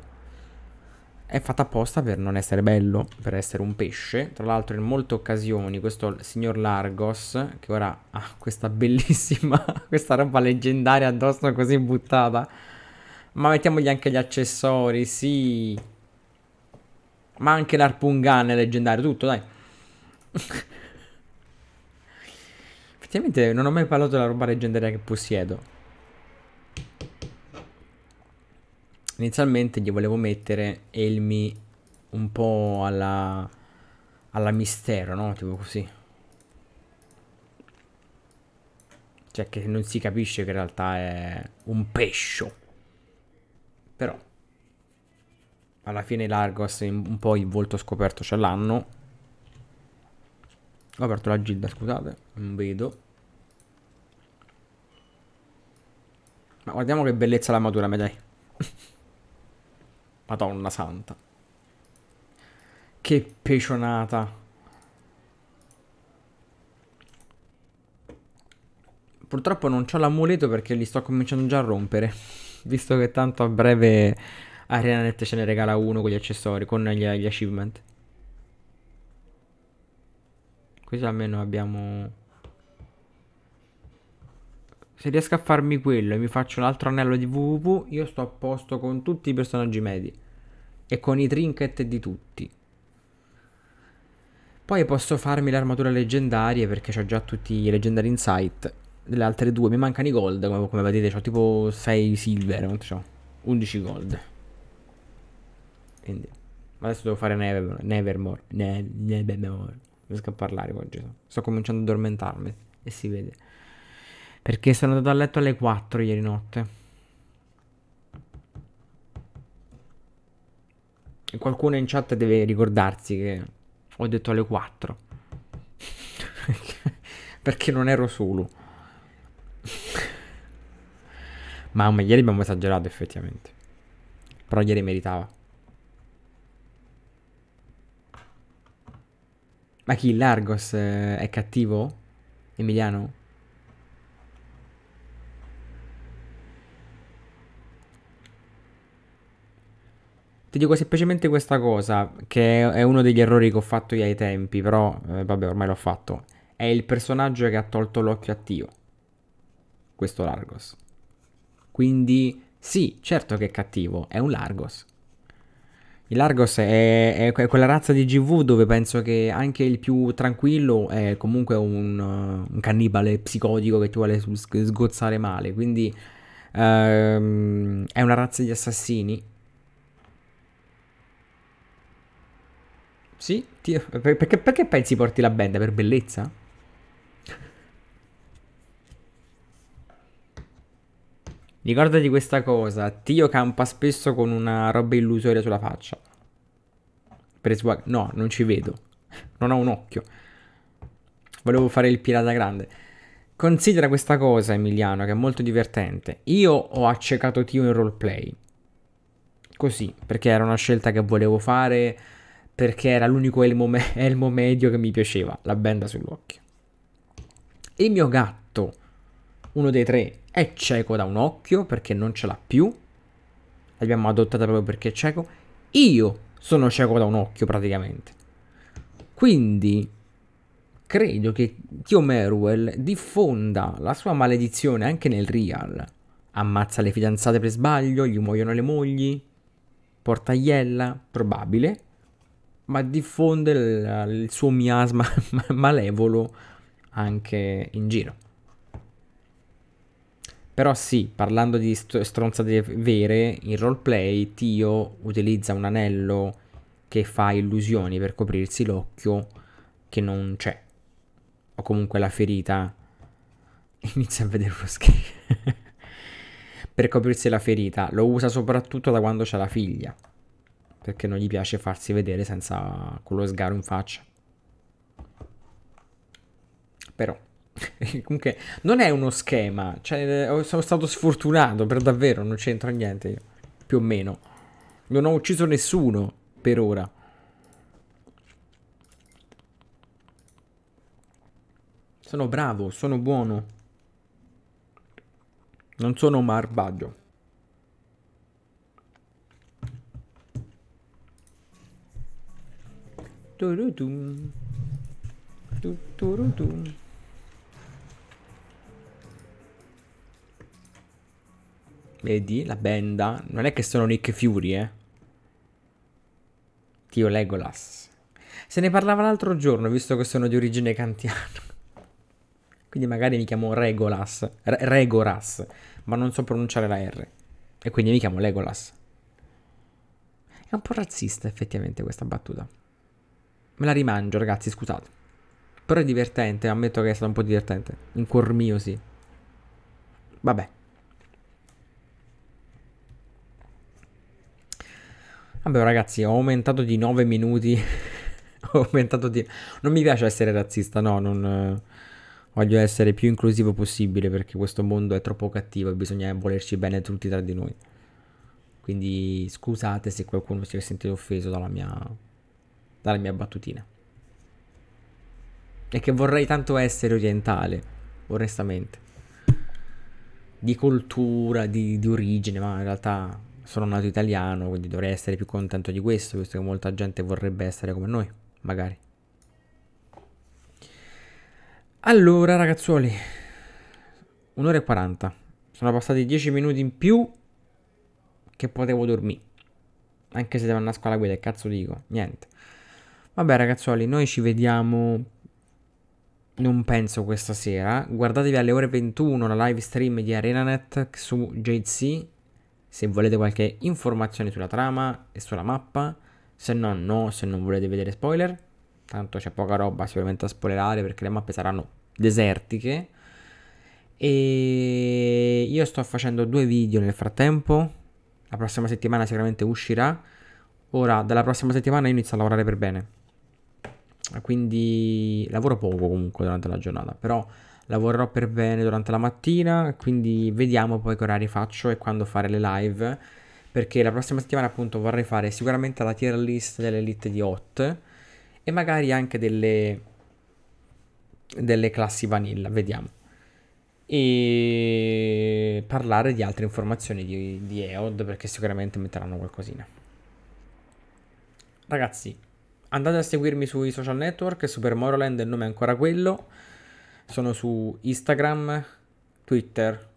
Speaker 1: È fatta apposta per non essere bello, per essere un pesce. Tra l'altro, in molte occasioni, questo signor Largos, che ora ha questa bellissima, questa roba leggendaria addosso così buttata. Ma mettiamogli anche gli accessori, sì. Ma anche l'Harpoon Gun è leggendario, tutto, dai. Effettivamente non ho mai parlato della roba leggendaria che possiedo. inizialmente gli volevo mettere elmi un po' alla, alla mistero, no? Tipo così. Cioè che non si capisce che in realtà è un pescio. Però alla fine l'Argos un po' il volto scoperto ce cioè l'hanno. Ho aperto la gilda, scusate, non vedo. Ma guardiamo che bellezza la matura, me dai. Madonna santa. Che pecionata. Purtroppo non ho l'amuleto perché li sto cominciando già a rompere. Visto che tanto a breve ArenaNet ce ne regala uno con gli accessori, con gli, gli achievement. Così almeno abbiamo se riesco a farmi quello e mi faccio un altro anello di WWW, io sto a posto con tutti i personaggi medi e con i trinket di tutti. Poi posso farmi le armature leggendarie perché ho già tutti i leggendari insight. Le altre due mi mancano i gold, come, come vedete, ho tipo 6 silver, quanto ho? 11 gold. Quindi adesso devo fare Nevermore, Nevermore, ne, Nevermore. Non riesco a parlare oggi, sto cominciando ad addormentarmi e si vede. Perché sono andato a letto alle 4 ieri notte. E qualcuno in chat deve ricordarsi che ho detto alle 4. Perché non ero solo. Mamma, ieri abbiamo esagerato effettivamente. Però ieri meritava. Ma chi? Largos eh, è cattivo? Emiliano? Ti dico semplicemente questa cosa, che è uno degli errori che ho fatto io ai tempi, però eh, vabbè ormai l'ho fatto. È il personaggio che ha tolto l'occhio attivo. Questo Largos. Quindi sì, certo che è cattivo, è un Largos. Il Largos è, è, quella razza di GV dove penso che anche il più tranquillo è comunque un, un cannibale psicotico che ti vuole sgozzare male. Quindi ehm, è una razza di assassini Sì, ti... perché, perché pensi porti la benda? Per bellezza? Ricordati questa cosa, Tio campa spesso con una roba illusoria sulla faccia. Per No, non ci vedo. Non ho un occhio. Volevo fare il pirata grande. Considera questa cosa, Emiliano, che è molto divertente. Io ho accecato Tio in roleplay. Così, perché era una scelta che volevo fare perché era l'unico elmo, me- elmo medio che mi piaceva, la benda sull'occhio. Il mio gatto, uno dei tre, è cieco da un occhio perché non ce l'ha più. L'abbiamo adottata proprio perché è cieco. Io sono cieco da un occhio praticamente. Quindi credo che Tio Merwell diffonda la sua maledizione anche nel real. Ammazza le fidanzate per sbaglio, gli muoiono le mogli. Portagliella, probabile ma diffonde il, il suo miasma malevolo anche in giro. Però sì, parlando di st- stronzate vere, in roleplay Tio utilizza un anello che fa illusioni per coprirsi l'occhio che non c'è. O comunque la ferita. Inizia a vedere uno schermo. per coprirsi la ferita. Lo usa soprattutto da quando c'è la figlia perché non gli piace farsi vedere senza quello sgaro in faccia. Però, comunque, non è uno schema, cioè, eh, sono stato sfortunato per davvero, non c'entra niente io, più o meno. Non ho ucciso nessuno per ora. Sono bravo, sono buono. Non sono marbaggio. Tuturudum. Tuturudum. Vedi la benda? Non è che sono Nick Fury, eh. Tio Legolas. Se ne parlava l'altro giorno, visto che sono di origine kantiana. Quindi magari mi chiamo Regolas. Re Regoras. Ma non so pronunciare la R. E quindi mi chiamo Legolas. È un po' razzista effettivamente questa battuta. Me la rimangio, ragazzi, scusate. Però è divertente, ammetto che è stato un po' divertente. In cuor mio, sì. Vabbè. Vabbè, ragazzi, ho aumentato di 9 minuti. ho aumentato di... Non mi piace essere razzista, no, non... Eh, voglio essere più inclusivo possibile perché questo mondo è troppo cattivo e bisogna volerci bene tutti tra di noi. Quindi scusate se qualcuno si è sentito offeso dalla mia dalla mia battutina. E che vorrei tanto essere orientale, onestamente. Di cultura, di, di origine, ma in realtà sono nato italiano, quindi dovrei essere più contento di questo, visto che molta gente vorrebbe essere come noi, magari. Allora, ragazzuoli, un'ora e 40. Sono passati 10 minuti in più che potevo dormire. Anche se devo andare a scuola guida, cazzo dico, niente. Vabbè ragazzuoli, noi ci vediamo non penso questa sera. Guardatevi alle ore 21 la live stream di ArenaNet su JC se volete qualche informazione sulla trama e sulla mappa, se no no, se non volete vedere spoiler. Tanto c'è poca roba sicuramente a spoilerare perché le mappe saranno desertiche. E io sto facendo due video nel frattempo. La prossima settimana sicuramente uscirà. Ora, dalla prossima settimana io inizio a lavorare per bene quindi lavoro poco comunque durante la giornata, però lavorerò per bene durante la mattina, quindi vediamo poi che orari faccio e quando fare le live, perché la prossima settimana appunto vorrei fare sicuramente la tier list dell'elite di Hot e magari anche delle, delle classi vanilla, vediamo. E parlare di altre informazioni di, di EOD perché sicuramente metteranno qualcosina. Ragazzi, Andate a seguirmi sui social network, Super il nome è ancora quello. Sono su Instagram, Twitter,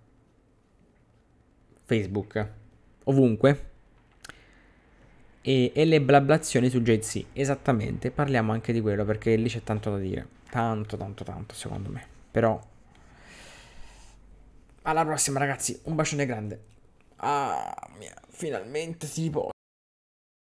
Speaker 1: Facebook, ovunque. E, e le blablazioni su JC, esattamente, parliamo anche di quello perché lì c'è tanto da dire. Tanto, tanto, tanto, secondo me. Però... Alla prossima ragazzi, un bacione grande. Ah, mia, finalmente si può.